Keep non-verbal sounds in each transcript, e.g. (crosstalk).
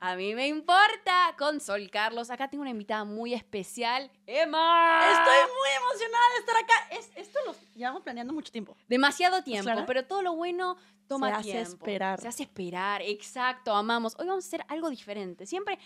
a mí me importa con Sol Carlos. Acá tengo una invitada muy especial, Emma. Estoy muy emocionada de estar acá. esto lo llevamos planeando mucho tiempo. Demasiado tiempo, pero todo lo bueno toma Se hace esperar. Se hace esperar, exacto, amamos. Hoy vamos a hacer algo diferente. Siempre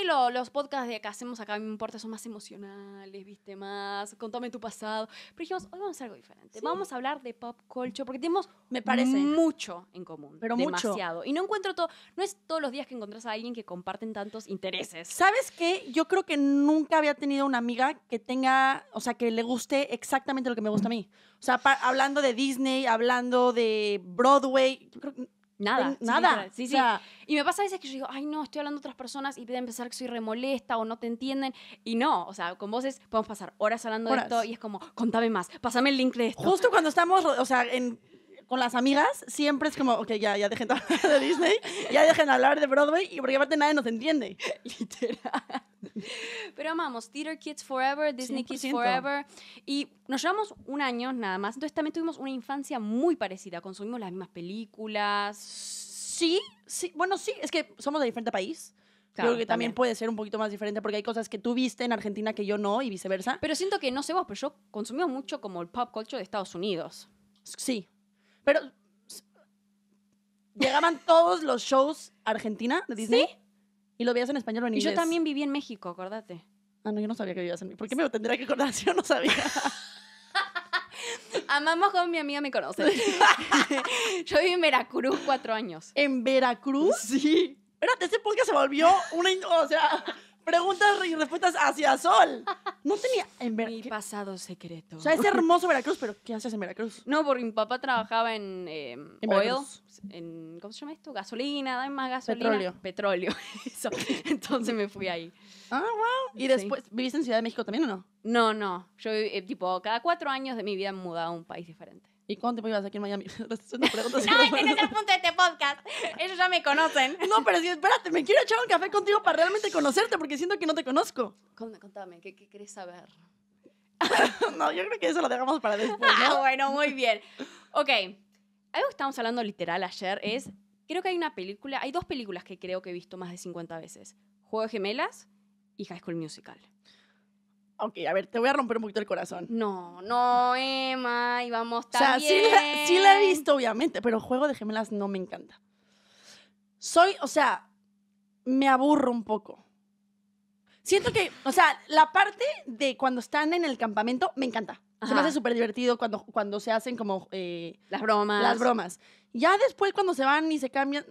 y los podcasts de acá hacemos acá, me importa, son más emocionales, viste, más, contame tu pasado. Pero dijimos, hoy vamos a hacer algo diferente. Vamos a hablar de pop culture, porque tenemos, me parece, mucho en común. Pero demasiado. Y no encuentro todo, no es todos los días que encontrás a alguien que comparten tantos intereses. ¿Sabes qué? Yo creo que nunca había tenido una amiga que tenga, o sea, que le guste exactamente lo que me gusta a mí. O sea, hablando de Disney, hablando de Broadway, creo, Nada. nada. Sí, sí. y me pasa a veces que yo digo, ay, no, estoy hablando a otras personas y pueden pensar que soy remolesta o no te entienden. Y no, o sea, con voces podemos pasar horas hablando de esto y es como, contame más, pásame el link de esto. Justo cuando estamos, o sea, en con las amigas siempre es como, ok, ya, ya dejen de hablar de Disney, ya dejen de hablar de Broadway, y porque aparte nadie nos entiende. (laughs) Literal. Pero amamos Theater Kids Forever, Disney Kids Forever. Y nos llevamos un año nada más. Entonces también tuvimos una infancia muy parecida. Consumimos las mismas películas. Sí, sí. Bueno, sí, es que somos de diferente país. Claro, creo que también. puede ser un poquito más diferente porque hay cosas que tú viste en Argentina que yo no y viceversa. Pero siento que, no sé vos, pero yo consumí mucho como el pop culture de Estados Unidos. Sí, pero llegaban todos los shows Argentina de Disney. ¿Sí? Y lo veías en español o en inglés. Y yo también viví en México, acordate. Ah, no, yo no sabía que vivías en México. ¿Por qué me lo tendría que acordar (laughs) si yo no sabía? (laughs) Amamos con mi amiga me conoce. (laughs) yo viví en Veracruz cuatro años. ¿En Veracruz? Sí. Espérate, ese podcast se volvió una... O sea, preguntas y respuestas hacia Sol. No tenía en Veracruz. Mi pasado secreto. O sea, es hermoso Veracruz, pero ¿qué haces en Veracruz? No, porque mi papá trabajaba en, em, ¿En oil, en, ¿cómo se llama esto? Gasolina, dame más gasolina. Petróleo. Petróleo, (laughs) Entonces me fui ahí. Ah, wow. ¿Y después viviste en Ciudad de México también o no? No, no. Yo, eh, tipo, cada cuatro años de mi vida he mudado a un país diferente. ¿Y cuánto tiempo ibas aquí en Miami? (laughs) ¡No! preguntas. Ay, no, es el punto de este podcast. Ellos ya me conocen. (laughs) No, pero sí, espérate, me quiero echar un café contigo para realmente conocerte, porque siento que no te conozco. Contame, ¿qué, qué querés saber? (laughs) no, yo creo que eso lo dejamos para después. Ah, bueno, muy bien. Ok, algo que estábamos hablando literal ayer es, creo que hay una película, hay dos películas que creo que he visto más de 50 veces. Juego de Gemelas y High School Musical. Ok, a ver, te voy a romper un poquito el corazón. No, no, Emma, íbamos tan O sea, Sí, la, he visto, obviamente, pero Juego de Gemelas no me encanta. Soy, o sea, me aburro un poco. Siento que, o sea, la parte de cuando están en el campamento me encanta. Se me hace súper divertido cuando, cuando se hacen como... Eh, las bromas. Las bromas. Ya después cuando se van y se cambian,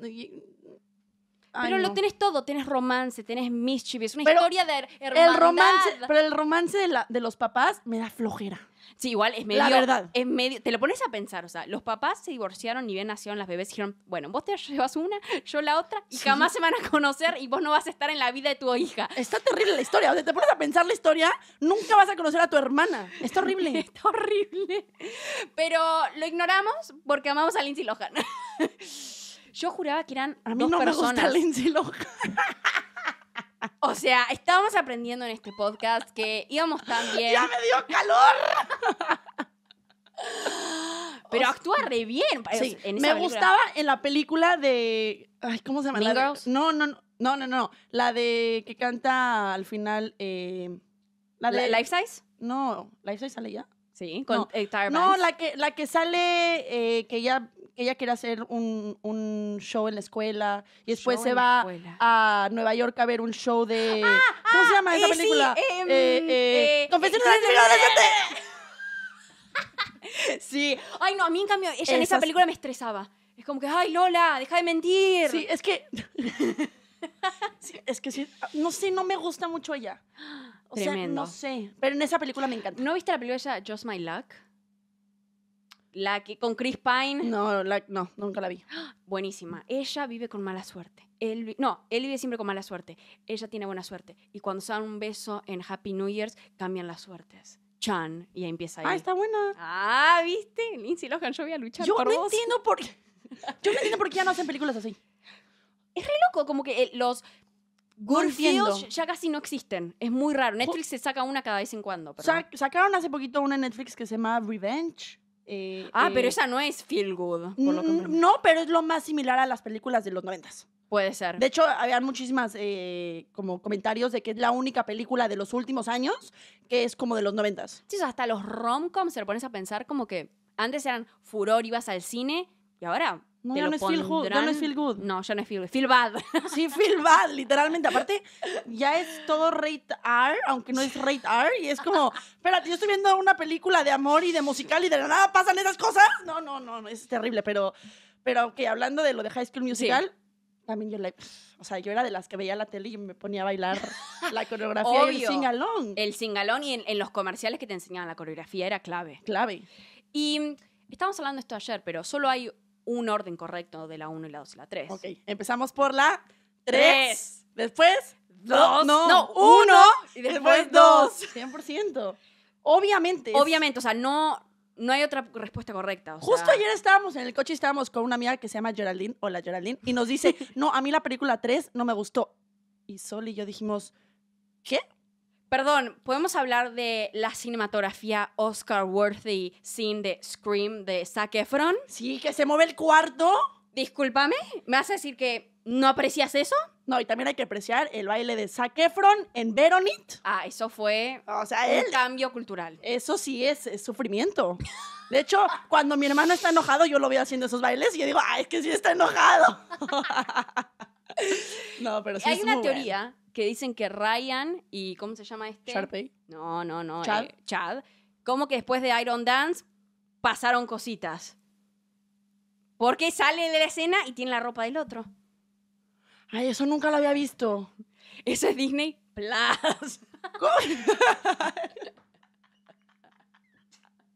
pero lo tienes todo, tienes romance, tienes mischief, es una historia de hermandad. El romance, pero el romance de, los papás me da flojera. Sí, igual es medio. verdad. Es medio, te lo pones a pensar, o sea, los papás se divorciaron y bien nacieron las bebés dijeron, bueno, vos te (laughs) llevas una, yo la otra, y jamás se van a conocer y vos no vas a estar en la vida de tu hija. Está terrible la historia, o sea, te pones a pensar la historia, nunca vas a conocer a tu hermana. Está horrible. (laughs) Está horrible. Pero lo ignoramos porque amamos a Lindsay Lohan. (laughs) Yo juraba que eran A mí dos no personas. me gusta Lohan. O sea, estábamos aprendiendo en este podcast que íbamos tan (laughs) bien. ¡Ya me dio calor! Pero actúa re bien. me gustaba en la película de. Ay, ¿Cómo se llama? no, no, no, no, no, La de que canta al final. Eh, la de, ¿Life Size? No, ¿Life Size sale ya? Sí, con no, eh, No, la que, la que sale eh, que ya ella quiere hacer un, show en la escuela y después se va a Nueva York a ver un show de... Ah, ¿Cómo se llama ah, esa eh, película? eh, eh, Confesiones de Sí. Ay, no, a mí en cambio, ella en esa película me estresaba. Es como que, ay, Lola, deja de mentir. Sí, es que... (laughs) es que sí, no sé, no me gusta mucho ella. O sea, no sé. Pero en esa película me encanta. ¿No viste la película ella Just My Luck? La que con Chris Pine. No, no, nunca la vi. (gasps) Buenísima. Ella vive con mala suerte. Él, no, él vive siempre con mala suerte. Ella tiene buena suerte. Y cuando se dan un beso en Happy New Year's, cambian las suertes. Chan. Y ahí empieza ah, ahí. Ah, está buena. Ah, ¿viste? Lindsay Lohan, yo voy a luchar yo no Entiendo por, yo no entiendo por qué ya no hacen películas así. Es re loco, como que eh, los Good ya casi no existen. Es muy raro. Netflix se saca una cada vez en cuando. sacaron hace poquito una en Netflix que se llama Revenge eh, ah, pero eh, esa no es Feel Good. Mm, no, pero es lo más similar a las películas de los noventas. Puede ser. De hecho, había muchísimas eh, como comentarios de que es la única película de los últimos años que es como de los noventas. Sí, hasta los rom-coms, se lo pones a pensar como que antes eran furor, ibas al cine y ahora no, ya no, feel no es feel good. No, ya no es feel Feel bad. (laughs) Sí, feel bad, literalmente. Aparte, ya es todo rate R, aunque no es rate R. Y es como, espérate, yo estoy viendo una película de amor y de musical y de nada pasan esas cosas. No, no, no, es terrible. Pero, pero que hablando de lo de High School Musical, también yo la... O sea, yo era de las que veía la tele y me ponía a bailar la (laughs) coreografía el singalón. El singalón y en, los comerciales que te enseñaban la coreografía era clave. Clave. Y... estábamos hablando de esto ayer, pero solo hay un orden correcto de la 1 y la 2 y la 3. Ok, empezamos por la 3. Después, 2. No, 1 y después 2. 100%. Obviamente. Obviamente, o sea, no, no hay otra respuesta correcta. Justo ayer estábamos en el coche y estábamos con una amiga que se llama Geraldine, hola Geraldine, y nos dice, (laughs) no, a mí la película 3 no me gustó. Y Sol y yo dijimos, ¿qué? Perdón, podemos hablar de la cinematografía Oscar worthy sin de Scream de Zac Efron. Sí, que se mueve el cuarto. Discúlpame, ¿me vas a decir que no aprecias eso? No, y también hay que apreciar el baile de Zac Efron en Veronit. Ah, eso fue o sea, un cambio cultural. Eso sí es, sufrimiento. De hecho, cuando mi hermano está enojado, yo lo veo haciendo esos bailes y yo digo, ¡ay, es que sí está enojado! (laughs) no, pero sí Hay una teoría que dicen que Ryan y ¿cómo se llama este? Sharpay. No, no, no. Eh, Chad. Como que después de Iron Dance pasaron cositas. Porque sale de la escena y tiene la ropa del otro. Ay, eso nunca lo había visto. Eso es Disney Plus. (laughs) (laughs)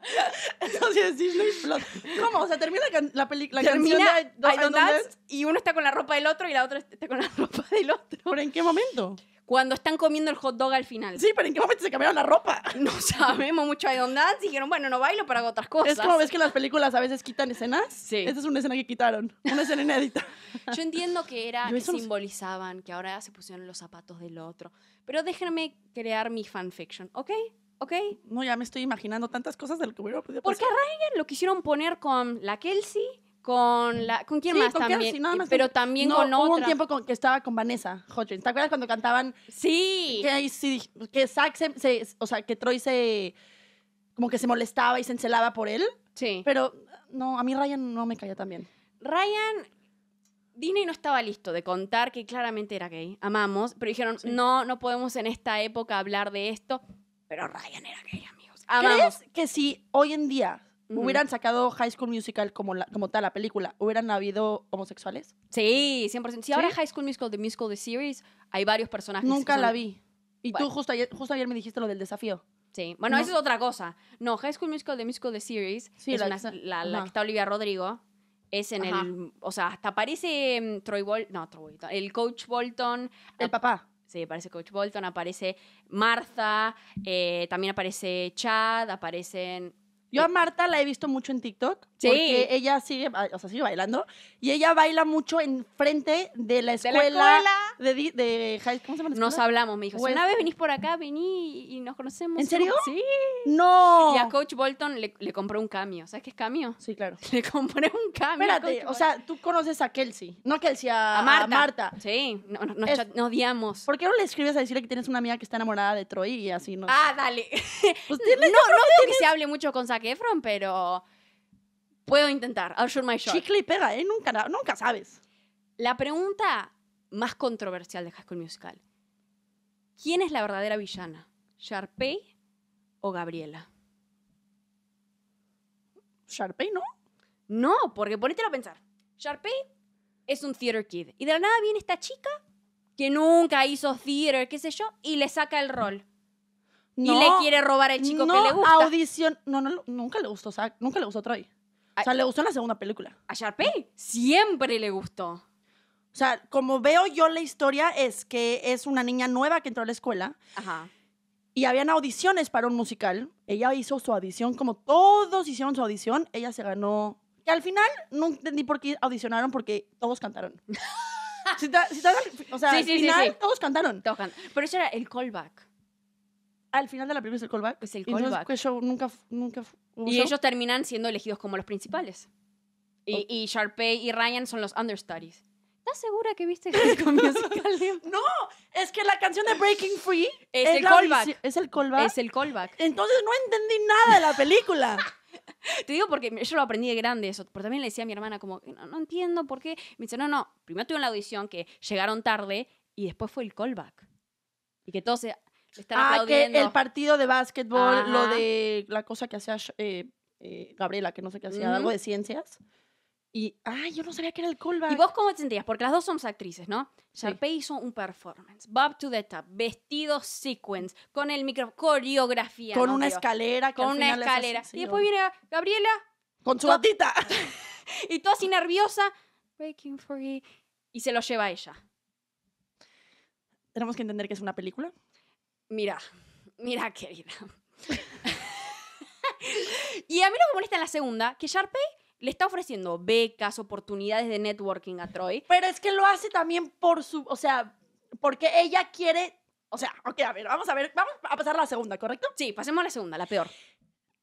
(laughs) Entonces, ¿Cómo? O sea, termina la, la, termina canción de dance, y uno está con la ropa del otro y la otra está con la (laughs) ropa del otro. ¿Pero en qué momento? Cuando están comiendo el hot dog al final. Sí, pero ¿en qué momento se cambiaron la ropa? (laughs) No sabemos mucho de Dance. dijeron, bueno, no bailo, pero hago otras cosas. Es como ves que las películas a veces quitan escenas. Sí. Esta es una escena que quitaron. Una escena inédita. Yo entiendo que era que simbolizaban, que ahora se pusieron los zapatos del otro. Pero déjenme crear mi fanfiction, ¿ok? ¿ok? No, ya me estoy imaginando tantas cosas de lo que hubiera podido pasar. Porque Ryan lo quisieron poner con la Kelsey, con la... ¿Con quién más con también? Kelsey, nada más Pero también no, hubo un tiempo que estaba con Vanessa Hodgins. ¿Te acuerdas cuando cantaban? Sí. Que, sí, que Zack se, O sea, que Troy se... Como que se molestaba y se encelaba por él. Sí. Pero no, a mí Ryan no me caía tan bien. Ryan Disney no estaba listo de contar que claramente era gay. Amamos, pero dijeron, no, no podemos en esta época hablar de esto. Pero Ryan era gay, amigos. ¿Crees que si hoy en día hubieran sacado High School Musical como, la, como tal, la película, ¿hubieran habido homosexuales? Sí, 100%. Si ahora High School Musical, The Musical, The Series, hay varios personajes. Nunca la vi. Y tú justo ayer, me dijiste lo del desafío. Sí, bueno, eso es otra cosa. No, High School Musical, The Musical, The Series, es la, la, que está Olivia Rodrigo. Es en el. O sea, hasta aparece mm, Troy Bolton. No, Troy El coach Bolton. El papá. Sí, aparece Coach Bolton, aparece Martha, eh, también aparece Chad, aparecen... Yo a Marta la he visto mucho en TikTok Sí. Porque ella sigue, o sea, sigue bailando. Y ella baila mucho en de la escuela. De, la escuela. de, ¿Cómo se llama Nos hablamos, me dijo. una vez venís por acá, vení y nos conocemos. ¿En serio? Sí. ¡No! Y a Coach Bolton le, le compré un cameo. ¿Sabes qué es cameo? Sí, claro. (laughs) Le compré un cameo. Espérate, o sea, tú conoces a Kelsey. No Kelsey, a, Marta. Marta. Sí, no- nos, nos odiamos. ¿Por qué no le escribes a decirle que tienes una amiga que está enamorada de Troy y así no? Ah, dale. Pues (laughs) no, no que se hable mucho con Zac Efron, pero Puedo intentar, I'll shoot my shot. Chicle y pega, ¿eh? Nunca, nunca sabes. La pregunta más controversial de High School Musical. ¿Quién es la verdadera villana? ¿Sharpay o Gabriela? Sharpay no. No, porque ponételo a pensar. Sharpay es un theater kid. Y de la nada viene esta chica que nunca hizo theater, qué sé yo, y le saca el rol. y le quiere robar el chico que le gusta. Audición. No, no, nunca le gustó, nunca le gustó Troy. O sea, le gustó la segunda película. A Sharpay siempre le gustó. O sea, como veo yo la historia, es que es una niña nueva que entró a la escuela. Ajá. Y habían audiciones para un musical. Ella hizo su audición, como todos hicieron su audición, ella se ganó. Y al final no entendí por qué audicionaron, porque todos cantaron. (laughs) si o sea, al final todos cantaron. Todos cantaron. Pero eso era el callback al final de la primera es el callback. Es el callback. Pues, nunca, nunca y ellos terminan siendo elegidos como los principales. Y, y Sharpay y Ryan son los understudies. ¿Estás segura que viste Musical? (laughs) no, es que la canción de Breaking Free es, el callback. Es el callback. Es el callback. Entonces no entendí nada de la película. (laughs) Te digo porque yo lo aprendí de grande eso, pero también le decía a mi hermana como, no, no entiendo por qué. Me dice, no, no, primero tuve la audición que llegaron tarde y después fue el callback. Y que todos se, ah, que el partido de básquetbol, lo de la cosa que hacía eh, eh, Gabriela, que no sé qué hacía, algo de ciencias. Y, ah yo no sabía que era el callback. ¿Y vos cómo te sentías? Porque las dos somos actrices, ¿no? Sharpay hizo un performance. Bob to the top. Vestido sequence. Con el micro... Coreografía. Con una escalera. con una escalera. y después viene Gabriela. Con su batita. (laughs) y toda así nerviosa. Breaking free. Y se lo lleva a ella. Tenemos que entender que es una película. Mira, mira, querida. (laughs) y a mí lo que molesta en la segunda, que Sharpay le está ofreciendo becas, oportunidades de networking a Troy. Pero es que lo hace también por su, o sea, porque ella quiere, o sea, ok, a ver, vamos a ver, vamos a pasar a la segunda, ¿correcto? Sí, pasemos a la segunda, la peor.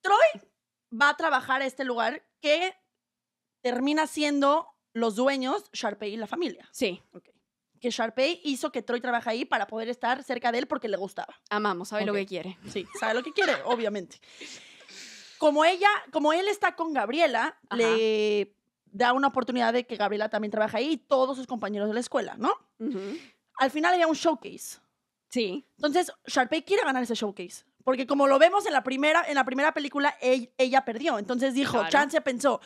Troy va a trabajar a este lugar que termina siendo los dueños, Sharpay y la familia. Sí. Ok que Sharpay hizo que Troy trabaja ahí para poder estar cerca de él porque le gustaba. Amamos, sabe lo que quiere. Sí, sabe lo que quiere, (laughs) obviamente. Como ella, como él está con Gabriela, le da una oportunidad de que Gabriela también trabaja ahí y todos sus compañeros de la escuela, ¿no? Al final había un showcase. Sí. Entonces, Sharpay quiere ganar ese showcase. Porque como lo vemos en la primera, en la primera película, ella perdió. Entonces dijo, Chance pensó,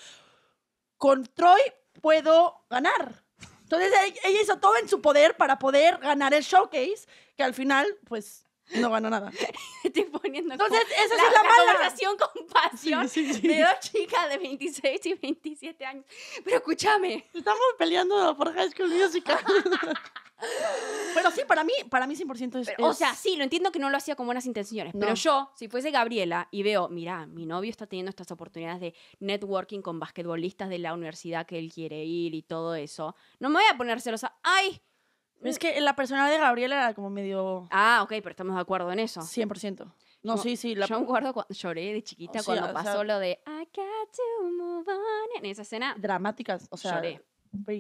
con Troy puedo ganar. Entonces ella hizo todo en su poder para poder ganar el showcase, que al final, pues, no ganó nada. (laughs) Entonces, esa es la, mala. con pasión de dos chicas de 26 y 27 años. Pero escúchame. Estamos peleando por High School Musical. (laughs) Pero sí, para mí, para mí 100% es, O sea, sí, lo entiendo que no lo hacía con buenas intenciones, pero yo, si fuese Gabriela y veo, mira, mi novio está teniendo estas oportunidades de networking con basquetbolistas de la universidad que él quiere ir y todo eso, no me voy a poner celosa. ¡Ay! Es que la persona de Gabriela era como medio... Ah, ok, pero estamos de acuerdo en eso. 100%. No, sí, sí. La... Yo me acuerdo cuando lloré de chiquita cuando pasó lo de En esa escena. Dramáticas, o sea. Lloré.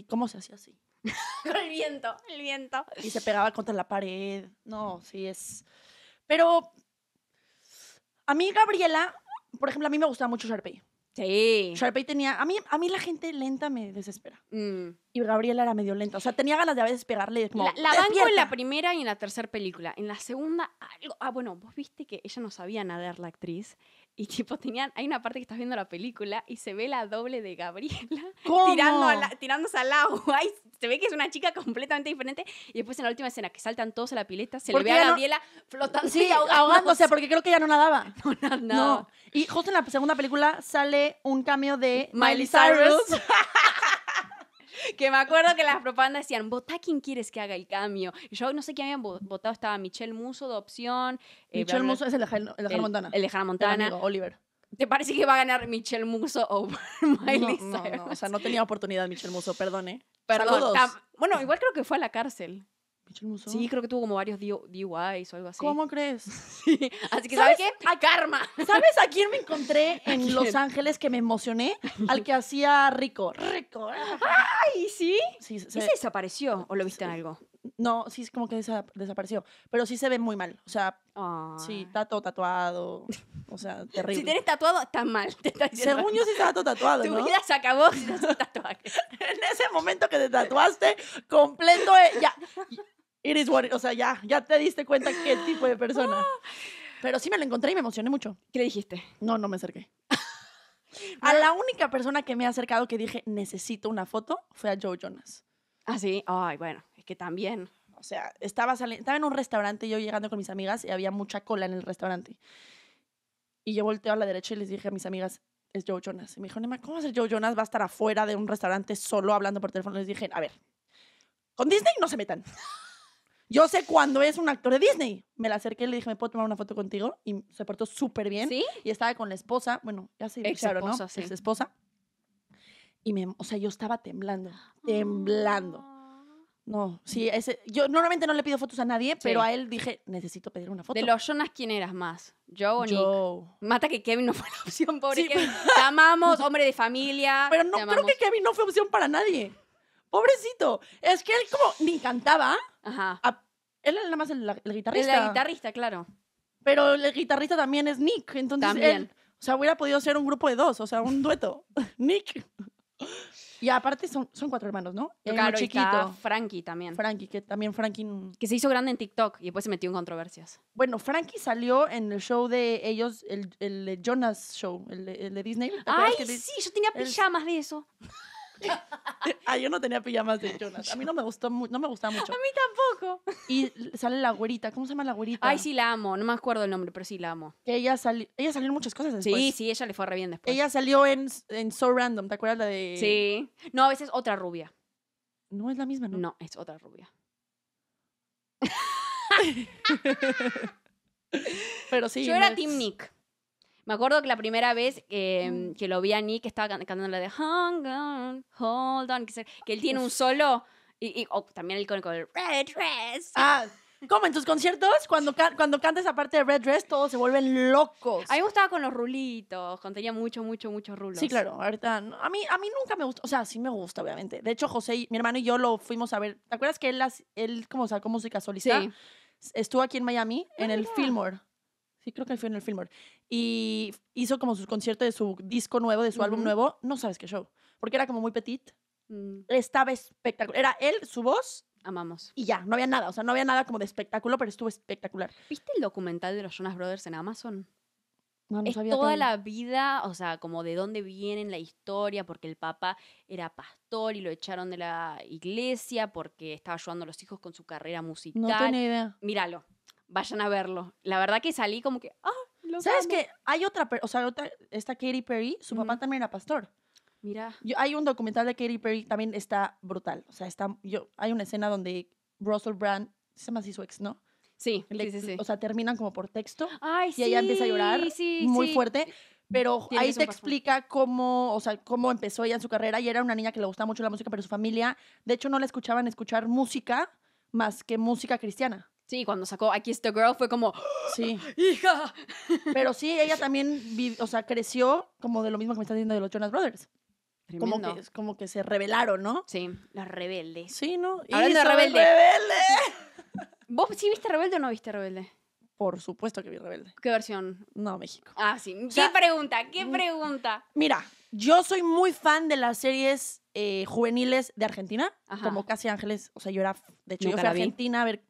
¿Cómo se hacía así? (laughs) con el viento, el viento. Y se pegaba contra la pared. No, sí es. Pero a mí, Gabriela, por ejemplo, a mí me gustaba mucho Sharpay. Sí. Sharpay tenía. A mí, a mí la gente lenta me desespera. Mm. Y Gabriela era medio lenta. O sea, tenía ganas de a veces pegarle. la, banco en la primera y en la tercera película. En la segunda, algo. Ah, bueno, vos viste que ella no sabía nadar, la actriz. Y tipo, tenían, hay una parte que estás viendo la película y se ve la doble de Gabriela (laughs) tirando tirándose al agua se ve que es una chica completamente diferente. Y después en la última escena que saltan todos a la pileta, se le ve a Gabriela flotando. Sí, ahogándose, porque creo que ya (laughs) no nadaba. No nadaba. Y justo en la segunda película sale un cambio de Miley, Miley Cyrus. (laughs) que me acuerdo que las propagandas decían, vota quién quieres que haga el cambio. Y yo no sé quién habían votado, estaba Michelle Muso de opción. Michel eh, Michelle Muso es el de, Montana. El de Montana. Oliver. ¿Te parece que va a ganar Michelle Muso o (laughs) Miley no, no, o sea, no tenía oportunidad Michelle Muso, perdone. Perdón. ¿eh? bueno, igual creo que fue a la cárcel. Sí, creo que tuvo como varios DUIs o algo así. ¿Cómo crees? (laughs) sí. Así que, ¿sabes, qué? A karma. ¿Sabes a quién me encontré (laughs) en Los Ángeles que me emocioné? Al que hacía rico. Rico. ¡Ay, sí! sí se... desapareció o lo viste en algo? No, sí, es como que desapareció. Pero sí se ve muy mal. O sea, ah. sí, está todo tatuado. O sea, (laughs) terrible. Si tienes tatuado, está mal. Según yo, sí estaba todo tatuado. Tu vida se acabó si tatuaje. en ese momento que te tatuaste, completo, eh, ya it is what it, o sea, ya, ya te diste cuenta qué tipo de persona. Ah. Pero sí me lo encontré y me emocioné mucho. ¿Qué le dijiste? No, no me acerqué. (laughs) a la única persona que me ha acercado que dije, necesito una foto, fue a Joe Jonas. Ah, sí. Ay, bueno, es que también. O sea, estaba, estaba en un restaurante, yo llegando con mis amigas y había mucha cola en el restaurante. Y yo volteo a la derecha y les dije a mis amigas, es Joe Jonas. Y me dijo, ¿cómo va a ser Joe Jonas? Va a estar afuera de un restaurante solo hablando por teléfono. Les dije, a ver, con Disney no se metan. Yo sé cuando es un actor de Disney. Me la acerqué y le dije, ¿me puedo tomar una foto contigo? Y se portó súper bien. ¿Sí? Y estaba con la esposa, bueno, ya sé. esposa, ¿no? Sí. Ex esposa. Y me, o sea, yo estaba temblando, temblando. Ah. No, sí, ese, yo normalmente no le pido fotos a nadie, pero a él dije, necesito pedir una foto. De los Jonas, ¿quién eras más? ¿Joe o Nick? Joe. Mata que Kevin no fue la opción, pobre Kevin. Te amamos, hombre de familia. (laughs) Pero no creo que Kevin no fue opción para nadie. Pobrecito. Es que él como ni cantaba. Ajá. él era nada más el, guitarrista. El, guitarrista, claro. Pero el guitarrista también es Nick. Entonces también. él, o sea, hubiera podido ser un grupo de dos, o sea, un dueto. (laughs) Nick. Y aparte son, son cuatro hermanos, ¿no? El claro, chiquito. Frankie también. Frankie, que también Frankie. Que se hizo grande en TikTok y después se metió en controversias. Bueno, Frankie salió en el show de ellos, el, el Jonas Show, el, de Disney. Ay, sí, yo tenía pijamas de eso. Ay, ah, yo no tenía pijamas de Jonas. A mí no me gustó no me gustaba mucho. A mí tampoco. Y sale la güerita, ¿cómo se llama la güerita? Ay, sí la amo, no me acuerdo el nombre, pero sí la amo. ella salió, ella salió en muchas cosas después. Sí, sí, ella le fue re bien después. Ella salió en, en So Random, ¿te acuerdas la de Sí. No, a veces otra rubia. No es la misma, ¿no? No, es otra rubia. (laughs) pero sí. Yo era Team Nick. Me acuerdo que la primera vez em, mm. que lo vi a Nick estaba cantando la de Hang on, Hold on, que, él tiene un solo. Y, también el con Red Dress. Ah, ¿Cómo? ¿En tus conciertos? Cuando, cuando canta esa parte de Red Dress, todos se vuelven locos. A mí me gustaba con los rulitos, contenía mucho, mucho, muchos rulos. Sí, claro. Ahorita, a, mí, a mí nunca me gustó. O sea, sí me gusta, obviamente. De hecho, José, mi hermano y yo lo fuimos a ver. ¿Te acuerdas que él, las, él como se música solista? Estuvo aquí en Miami, ah, en el Fillmore. Sí, creo que fue en el Fillmore. Y hizo como sus concierto de su disco nuevo, de su álbum nuevo. No sabes qué show. Porque era como muy petit. Mm. Estaba espectacular. Era él, su voz. Amamos. Y ya, no había nada. O sea, no había nada como de espectáculo, pero estuvo espectacular. ¿Viste el documental de los Jonas Brothers en Amazon? No, no es toda la vida, o sea, como de dónde vienen la historia, porque el papá era pastor y lo echaron de la iglesia porque estaba ayudando a los hijos con su carrera musical. No tenía idea. Míralo vayan a verlo. La verdad que salí como que, ah, ¿Sabes que Hay otra, o sea, otra, está Katy Perry, su papá también era pastor. Mira. Yo, hay un documental de Katy Perry, también está brutal. O sea, está, yo, hay una escena donde Russell Brand, se llama así su ex, ¿no? Sí, Le, sí, sí, O sea, terminan como por texto. Ay, y ella empieza a llorar sí, muy fuerte. Pero ahí te explica cómo, o sea, cómo empezó ella en su carrera. Y era una niña que le gustaba mucho la música, pero su familia, de hecho, no la escuchaban escuchar música más que música cristiana. Sí, cuando sacó Aquí Kissed Girl fue como, sí. (gasps) ¡Hija! (laughs) Pero sí, ella también, o sea, creció como de lo mismo que me estás diciendo de los Jonas Brothers. Como que, como que se rebelaron, ¿no? Sí, los rebeldes. Sí, ¿no? Hablando de rebelde. rebelde. (laughs) ¿Vos sí viste Rebelde o no viste Rebelde? Por supuesto que vi Rebelde. ¿Qué versión? No, México. Ah, sí. ¿Qué pregunta? ¿Qué mm, pregunta? Mira, yo soy muy fan de las series eh, juveniles de Argentina, como Casi Ángeles. O sea, yo era, de hecho, yo fui a Argentina a ver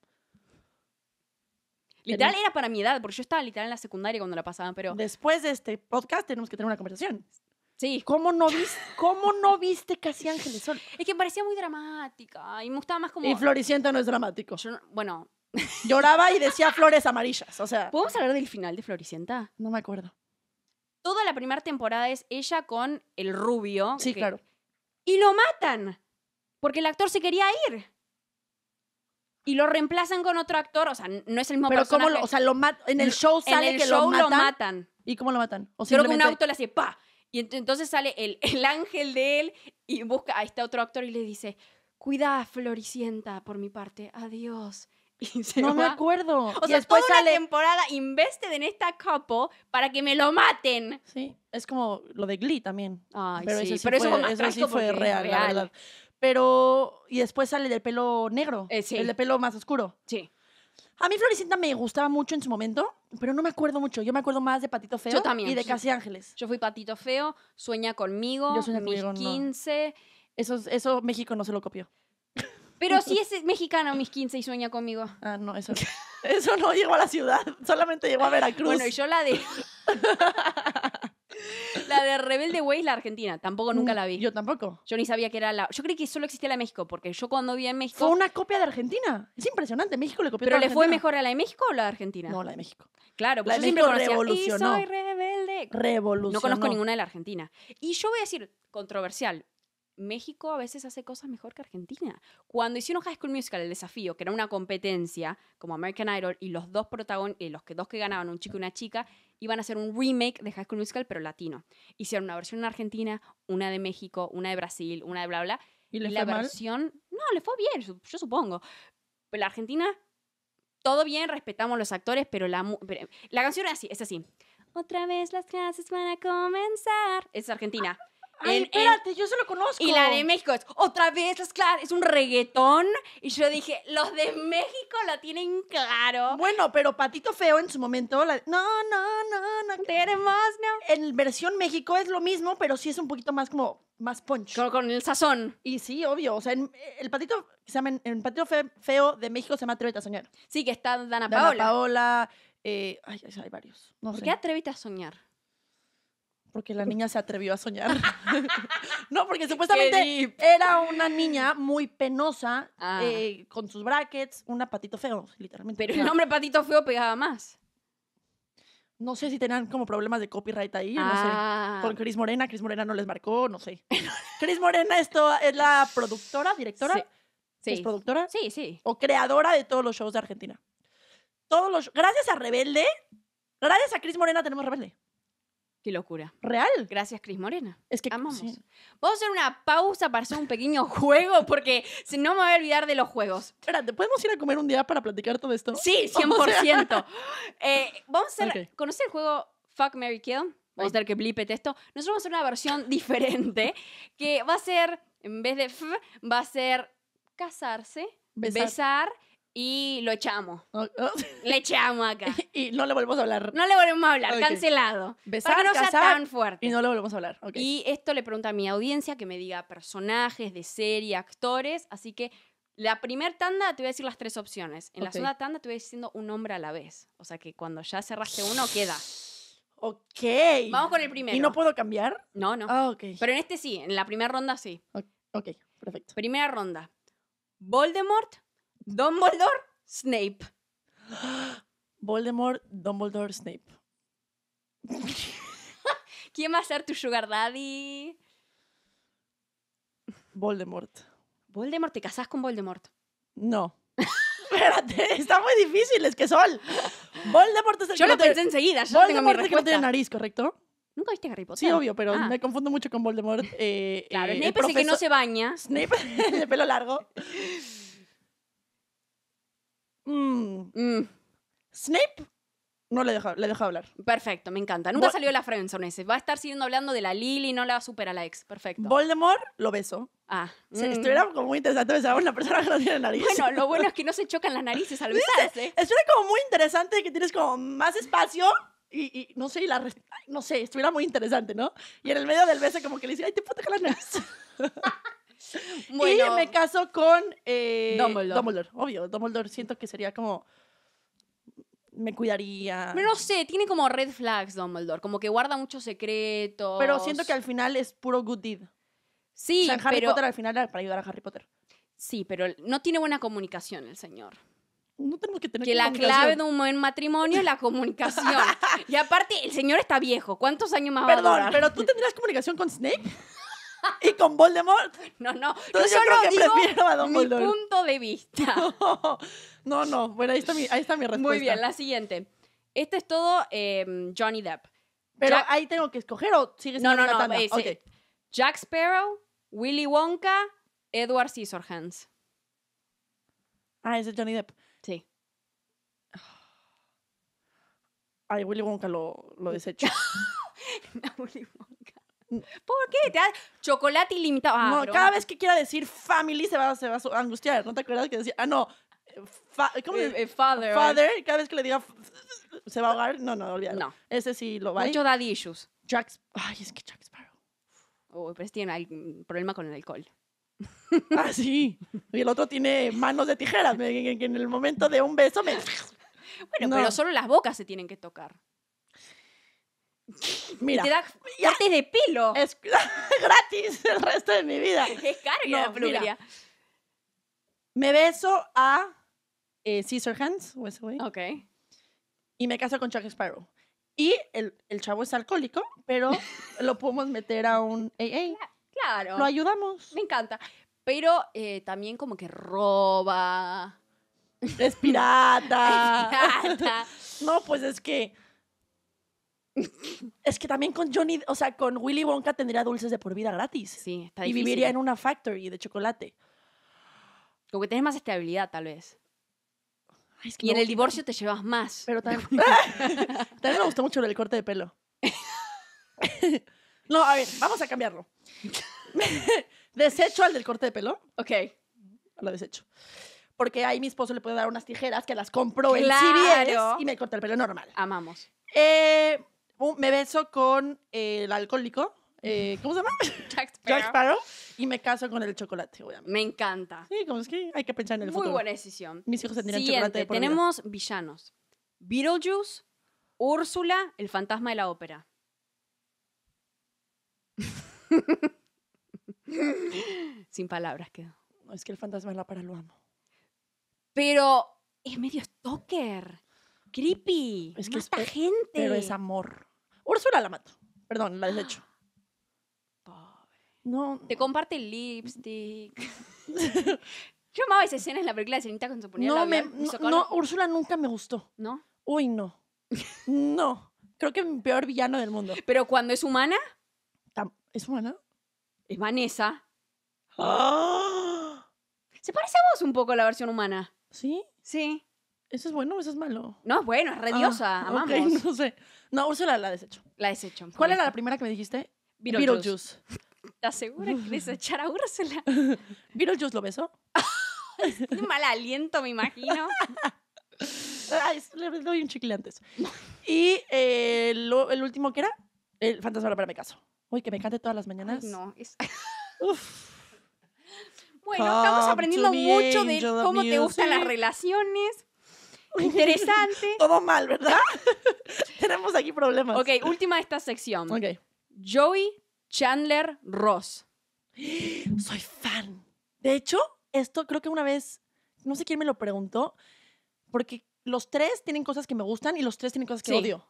Literal era para mi edad, porque yo estaba literal en la secundaria cuando la pasaban, pero... Después de este podcast tenemos que tener una conversación. Sí. ¿Cómo no, viste, ¿Cómo no viste Casi Ángeles Sol? (laughs) Es que parecía muy dramática y me gustaba más como... Y Floricienta no es dramático. bueno... (laughs) Lloraba y decía flores amarillas, o sea... ¿Podemos hablar del final de Floricienta? No me acuerdo. Toda la primera temporada es ella con el rubio. Sí, claro. Y lo matan, porque el actor se quería ir y lo reemplazan con otro actor, o sea, no es el mismo Pero cómo, lo, o sea, en el show sale en el que show lo, matan. ¿Y cómo lo matan? O Creo que un auto le hace pa y entonces sale el, (laughs) el ángel de él y busca a este otro actor y le dice, "Cuida, Floricienta, por mi parte. Adiós." (laughs) no me acuerdo. O sea, después toda sale... una temporada invested en esta couple para que me lo maten. Sí, es como lo de Glee también. Ay, pero sí. eso pero fue, eso, sí fue real, la verdad. Pero, y después sale del pelo negro, eh, el de pelo más oscuro. Sí. A mí Floricienta me gustaba mucho en su momento, pero no me acuerdo mucho. Yo me acuerdo más de Patito Feo y de Casi Ángeles. Yo fui Patito Feo, Sueña conmigo, mis 15. Eso, eso México no se lo copió. Pero (laughs) sí es mexicano, mis 15 y sueña conmigo. Ah, no, eso no. (laughs) Eso no llegó a la ciudad, solamente llegó a Veracruz. Bueno, y yo la de. (laughs) La de Rebelde güey es la argentina, tampoco nunca mm, la vi. Yo tampoco. Yo ni sabía que era la. Yo creí que solo existía la de México, porque yo cuando vi en México. Fue una copia de Argentina. Es impresionante. México le copió ¿Pero le fue mejor a la de México o la de Argentina? No, la de México. Claro, pues yo siempre conocía, soy rebelde. Revolucionó. No conozco ninguna de la Argentina. Y yo voy a decir, controversial. México a veces hace cosas mejor que Argentina. Cuando hicieron High School Musical, el desafío, que era una competencia como American Idol, y los dos protagonistas, los que, dos que ganaban, un chico y una chica, iban a hacer un remake de High School Musical, pero latino. Hicieron una versión en Argentina, una de México, una de Brasil, una de bla, bla. ¿Y, la versión... No, le fue bien, yo supongo. Pero la Argentina, todo bien, respetamos los actores, pero la, la canción es así, es así. Otra vez las clases van a comenzar. Es Argentina espérate, yo se lo conozco. Y la de México es otra vez, es claro, es un reggaetón. Y yo dije, los de México la tienen claro. Bueno, pero Patito Feo en su momento, la... no, no, no, no queremos, no. En versión México es lo mismo, pero sí es un poquito más como, más punch. Con, con el sazón. Y sí, obvio, o sea, el Patito, se en el Patito Feo de México se llama Atrévete a Soñar. Sí, que está Dana Paola. Dana Paola, eh, ay, hay varios. No ¿Por qué Atrévete a Soñar? Porque la niña se atrevió a soñar. (laughs) no, porque (laughs) supuestamente era una niña muy penosa, ah. eh, con sus brackets, una patito feo, literalmente. Pero el nombre patito feo pegaba más. No sé si tenían como problemas de copyright ahí, no sé. Ah. Con Cris Morena, Cris Morena no les marcó, no sé. (laughs) Cris Morena esto es la productora, directora. Sí. ¿Es productora? Sí, sí. O creadora de todos los shows de Argentina. Todos los gracias a Rebelde, gracias a Cris Morena tenemos Rebelde. Qué locura. Real. Gracias, Cris Morena. Es que amamos. Vamos a hacer una pausa para hacer un pequeño (laughs) juego porque si no me voy a olvidar de los juegos. Espérate, ¿podemos ir a comer un día para platicar todo esto? Sí, 100%. (laughs) eh, vamos a hacer, el juego Fuck Mary Kill? Vamos a hacer que blipete esto. Nosotros vamos a hacer una versión (laughs) diferente que va a ser, en vez de f, va a ser casarse, besar y lo echamos. Ah, ah. Le echamos acá. (laughs) y no le volvemos a hablar. No le volvemos a hablar, cancelado. Besar, tan fuerte. Y no le volvemos a hablar. Y esto le pregunto a mi audiencia que me diga personajes de serie, actores. Así que la primera tanda te voy a decir las tres opciones. En la segunda tanda te voy diciendo un nombre a la vez. O sea que cuando ya cerraste uno, queda. Ok. Vamos con el primero. ¿Y no puedo cambiar? No, no. Ah, Pero en este sí, en la primera ronda sí. Ok, perfecto. Primera ronda. Voldemort Dumbledore, Snape. Voldemort, Dumbledore, Snape. (laughs) ¿Quién va a ser tu sugar daddy? Voldemort. Voldemort, ¿te casás con Voldemort? No. (laughs) Espérate, está muy difícil, es que sol. Voldemort es el Yo lo pensé enseguida. Voldemort es el que no tiene nariz, ¿correcto? ¿Nunca viste Harry Potter? Sí, obvio, pero ah. me confundo mucho con Voldemort. Eh, claro, eh, Snape es el que no se baña. Snape, (laughs) de pelo largo. Mm. Snape no le deja, le deja hablar. Perfecto, me encanta. Nunca salió la Friendzone ese. Va a estar siguiendo hablando de la Lily, no la supera la ex. Perfecto. Voldemort lo beso. Ah. Se, mm. Estuviera como muy interesante besar a una persona que no tiene nariz. Bueno, lo bueno es que no se chocan las narices al besarse. ¿eh? Estuviera como muy interesante que tienes como más espacio y, no sé, la no sé, estuviera muy interesante, ¿no? Y en el medio del beso como que le dice, ay, te puedo dejar las narices. (laughs) (laughs) bueno. Y me caso con eh, Dumbledore. Dumbledore, obvio. Dumbledore siento que sería como me cuidaría. Pero no sé, tiene como red flags Dumbledore, como que guarda muchos secretos. Pero siento que al final es puro good deed. Sí, Harry pero... Potter al final era para ayudar a Harry Potter. Sí, pero no tiene buena comunicación el señor. No tenemos que tener Que la clave de un buen matrimonio es la comunicación. (laughs) y aparte, el señor está viejo. ¿Cuántos años más Perdón, va a durar? pero tú tendrías comunicación con Snape? (laughs) ¿Y con Voldemort? No, no. yo, solo creo que digo Mi punto de vista. (laughs) No, no, Bueno, ahí está mi, ahí está mi respuesta. Muy bien, la siguiente. Este es todo em, Johnny Depp. Pero ahí tengo que escoger o sigues no, no, no, no, eh, okay. Jack Sparrow, Willy Wonka, Edward Scissorhands. Ah, ese es Johnny Depp. Sí. Ay, Willy Wonka lo, lo (laughs) desecho. no, Willy Wonka. ¿Por qué? Te da chocolate ilimitado. Ah, no, cada vez que quiera decir family se va, a angustiar. ¿No te acuerdas que decía, ah, no, eh, eh, ¿cómo eh, father. Father, cada vez que le diga se va a ahogar. No, no, olvídalo. No. Ese sí lo va. Mucho daddy issues. Jack, ay, es que Jack Sparrow. Oh, pues tiene algún problema con el alcohol. ah, sí. (laughs) Y el otro tiene manos de tijeras. En el momento de un beso me... Bueno, pero solo las bocas se tienen que tocar. Mira. Te da de pelo. Es (laughs) gratis el resto de mi vida. (laughs) Es caro Me beso a eh, Caesar Hands, Ok. Y me caso con Chuck Sparrow. Y el, chavo es alcohólico, pero (laughs) lo podemos meter a un AA. Claro. Lo ayudamos. Me encanta. Pero eh, también como que roba. Es es pirata. no, pues es que es que también con Johnny, o sea, con Willy Wonka tendría dulces de por vida gratis. Sí, está difícil. Y viviría en una factory de chocolate. Como que tienes más estabilidad, tal vez. y en el divorcio te llevas más. Pero también... (laughs) (laughs) también me gustó mucho el corte de pelo. (laughs) no, a ver, vamos a cambiarlo. desecho al del corte de pelo. Ok. Lo desecho. Porque ahí mi esposo le puede dar unas tijeras que las compró en en y me corta el pelo normal. Amamos. Eh, me beso con el alcohólico. Eh, ¿Cómo se llama? (laughs) Jack Sparrow. Y me caso con el chocolate, Me encanta. Sí, como es que hay que pensar en el futuro. Muy buena decisión. Mis hijos tendrían chocolate. De tenemos villanos. Beetlejuice, Úrsula, el fantasma de la ópera. (laughs) Sin palabras quedó. es que el fantasma de la ópera lo amo. Pero es medio stalker. Creepy. Es que Mata eh, gente. Pero es amor. Úrsula la mata. Perdón, la desecho. No. Te comparte el lipstick. (laughs) Yo amaba esa escena en la película de Cenita con su ponía No, me, no, Úrsula nunca me gustó. ¿No? Uy, no. no. Creo que es mi peor villano del mundo. Pero cuando es humana. ¿Es humana? Es Vanessa. ¡Ah! Se parece a vos un poco la versión humana. ¿Sí? Sí. ¿Eso es bueno o eso es malo? No, es bueno, es radiosa. Ah, amamos. (laughs) no sé. No, Úrsula la desecho. La desecho. ¿Cuál era la primera que me dijiste? Beetlejuice. ¿Estás segura que desechar a Úrsula? (laughs) ¿Beetlejuice lo besó? (laughs) Un mal aliento, me imagino. (laughs) le doy un chicle antes. Y eh, el último que era, el fantasma para mi caso. Uy, que me cante todas las mañanas. no, es... Bueno, estamos aprendiendo mucho de cómo te gustan las relaciones. (laughs) interesante. Todo mal, ¿verdad? (laughs) Tenemos aquí problemas. Ok, última de esta sección. Ok. Joey Chandler Ross. (gasps) Soy fan. De hecho, esto creo que una vez, no sé quién me lo preguntó, porque los tres tienen cosas que me gustan y los tres tienen cosas que odio.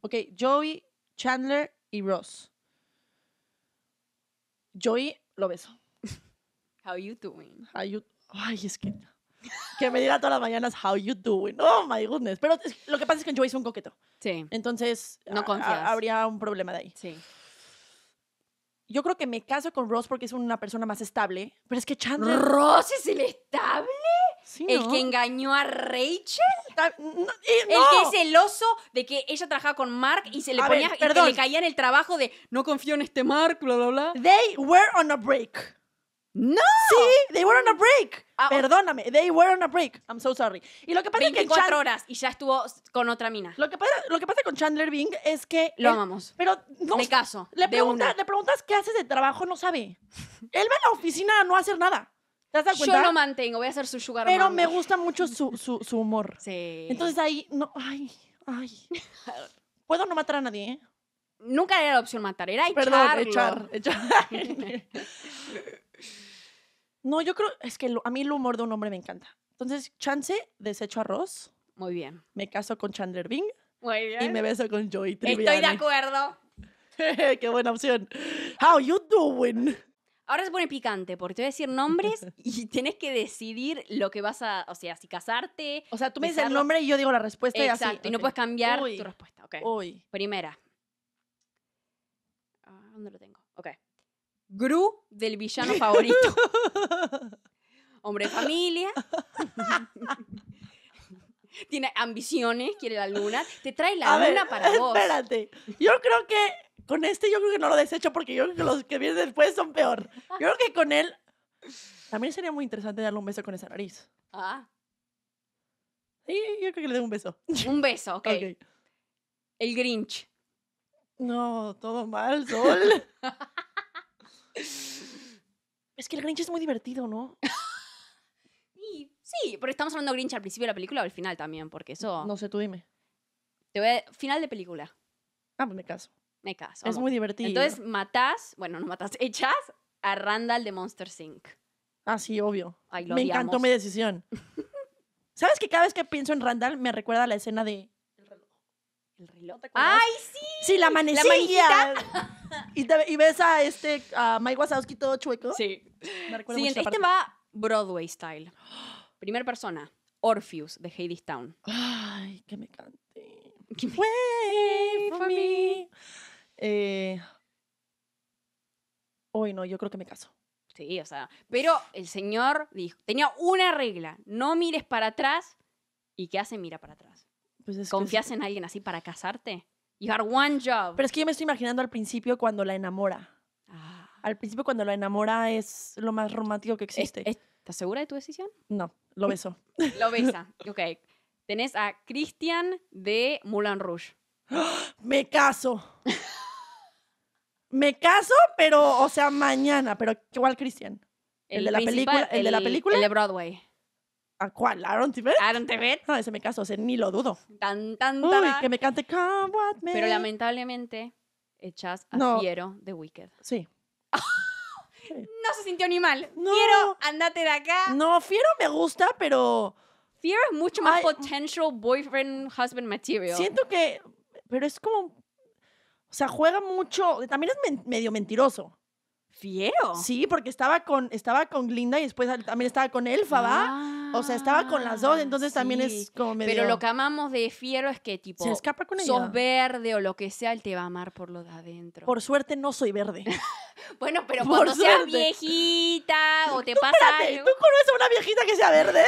Ok, Joey, Chandler y Ross. Joey, lo beso. (laughs) How you doing? Ay, es que que me diga todas las mañanas, how you doing? Oh, my goodness. Pero lo que pasa es que Joey es un coqueto. Sí. Entonces, no confías. habría un problema de ahí. Sí. Yo creo que me caso con Ross porque es una persona más estable, pero es que Chandler... ¿Ross es el estable? Sí, ¿El que engañó a Rachel? Ah, el que es celoso de que ella trabajaba con Mark y se le ponía le caía en el trabajo de no confío en este Mark, bla, bla, bla. They were on a break. No. Sí, they were on a break. Ah, Perdóname, they were on a break. I'm so sorry. Y lo que pasa es que cuatro horas y ya estuvo con otra mina. Lo que pasa, lo que pasa con Chandler Bing es que lo amamos. Pero no, me caso. Le, pregunta, preguntas qué haces de trabajo, no sabe. Él va a la oficina a no hacer nada. ¿Te das cuenta? Yo lo mantengo, voy a hacer su sugar Pero me gusta mucho su, su, humor. Sí. Entonces ahí no, ay, ay. (laughs) Puedo no matar a nadie, ¿eh? Nunca era la opción matar, era echarlo. Perdón, echar, echar. (laughs) (laughs) No, yo creo, es que a mí el humor de un hombre me encanta. Entonces, chance, desecho arroz. Muy bien. Me caso con Chandler Bing. Muy bien. Y me beso con Joey Tribbiani. Estoy de acuerdo. (laughs) Qué buena opción. How you doing? Ahora se pone picante porque te voy a decir nombres (laughs) y tienes que decidir lo que vas a, o sea, si casarte. O sea, tú me dices el nombre y yo digo la respuesta y así. y no puedes cambiar tu respuesta. Okay. Primera. Ah, ¿Dónde lo tengo? Ok. Gru del villano favorito. (laughs) Hombre de familia. (laughs) Tiene ambiciones, quiere la luna. Te trae la luna para vos. Espérate. Yo creo que con este yo creo que no lo desecho porque yo creo que los que vienen después son peor. Yo creo que con él también sería muy interesante darle un beso con esa nariz. Ah. Sí, yo creo que le doy un beso. Un beso, ok. okay. El Grinch. No, todo mal, Sol. (laughs) Es que el Grinch es muy divertido, ¿no? (laughs) sí, pero estamos hablando de Grinch al principio de la película o al final también, porque eso... No sé, tú dime. Te Final de película. Ah, pues me caso. Me caso. Es muy divertido. Entonces matas bueno, no matas (laughs) echas a Randall de Monster Inc. Ah, sí, obvio. Me encantó mi decisión. (laughs) ¿Sabes que cada vez que pienso en Randall me recuerda la escena de... El reloj, ¿te acuerdas? ¡Ay, sí! Sí, la manecilla. ¿Y, ves a este, a Mike Wazowski todo chueco? Sí. Me Siguiente, este va Broadway style. Primer persona, Orpheus de Hades Town. Ay, que me cante. Que for me. hoy eh, no, yo creo que me caso. Sí, o sea, pero el señor dijo, tenía una regla, no mires para atrás. ¿Y qué hace? Mira para atrás. Pues ¿Confías en alguien así para casarte? Pero es que yo me estoy imaginando al principio cuando la enamora. Ah. Al principio cuando la enamora es lo más romántico que existe. ¿Estás segura de tu decisión? No, lo beso. (laughs) lo besa, (laughs) ok. Tenés a Christian de Moulin Rouge. (gasps) me caso. me caso, pero, o sea, mañana, pero igual Christian. El, de la película. El, el, de la película. El de Broadway cuál? ¿Aaron Tibet? ¿Aaron Tibet? No, ese me caso, ni lo dudo. Tan, tan, Uy, que me cante Come What Pero lamentablemente echas a Fiero de Wicked. Sí. (laughs) no se sintió ni mal. Fiero, andate de acá. No, Fiero me gusta, pero... Fiero es mucho más potential boyfriend, husband material. Siento que... Pero es como... O sea, juega mucho... También es medio mentiroso. ¿Fiero? Sí, porque estaba con, estaba con Linda y después también estaba con ¿Va? Ah o sea, estaba con las dos, entonces también es como medio... Pero lo que amamos de Fiero es que, tipo, Se escapa sos verde o lo que sea, él te va a amar por lo de adentro. Por suerte no soy verde. (laughs) bueno, pero por cuando suerte. seas viejita o te pasa ¿Tú conoces a una viejita que sea verde?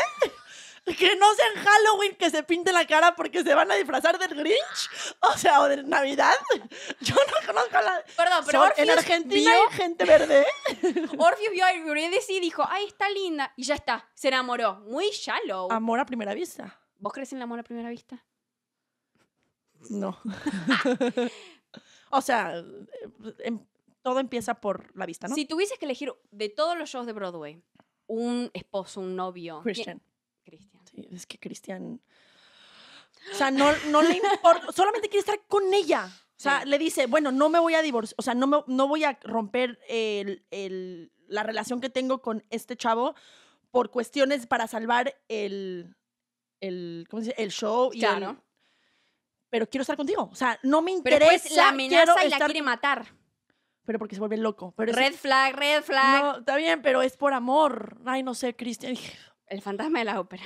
(laughs) que no sea en Halloween que se pinte la cara porque se van a disfrazar del Grinch, o sea, o de Navidad. (laughs) Yo no conozco la... Perdón, pero en Argentina hay gente verde. (laughs) Orfeo vio a Eurydice y dijo, ay, está linda. Y ya está, se enamoró. Muy shallow. Amor a primera vista. ¿Vos crees en el amor a primera vista? No. o sea, em, todo empieza por la vista, ¿no? Si tuvieses que elegir de todos los shows de Broadway, un esposo, un novio. Christian. Christian es que Cristian. O sea, no, le importa, solamente quiere estar con ella. O sea, le dice, bueno, no me voy a divorciar, o sea, no, me, no voy a romper la relación que tengo con este chavo por cuestiones para salvar el, el, ¿cómo se dice? el show. Y claro. pero quiero estar contigo. O sea, no me interesa. Pero pues la amenaza y la quiere matar. Pero porque se vuelve loco. red flag, red flag. No, está bien, pero es por amor. Ay, no sé, Cristian. El fantasma de la ópera.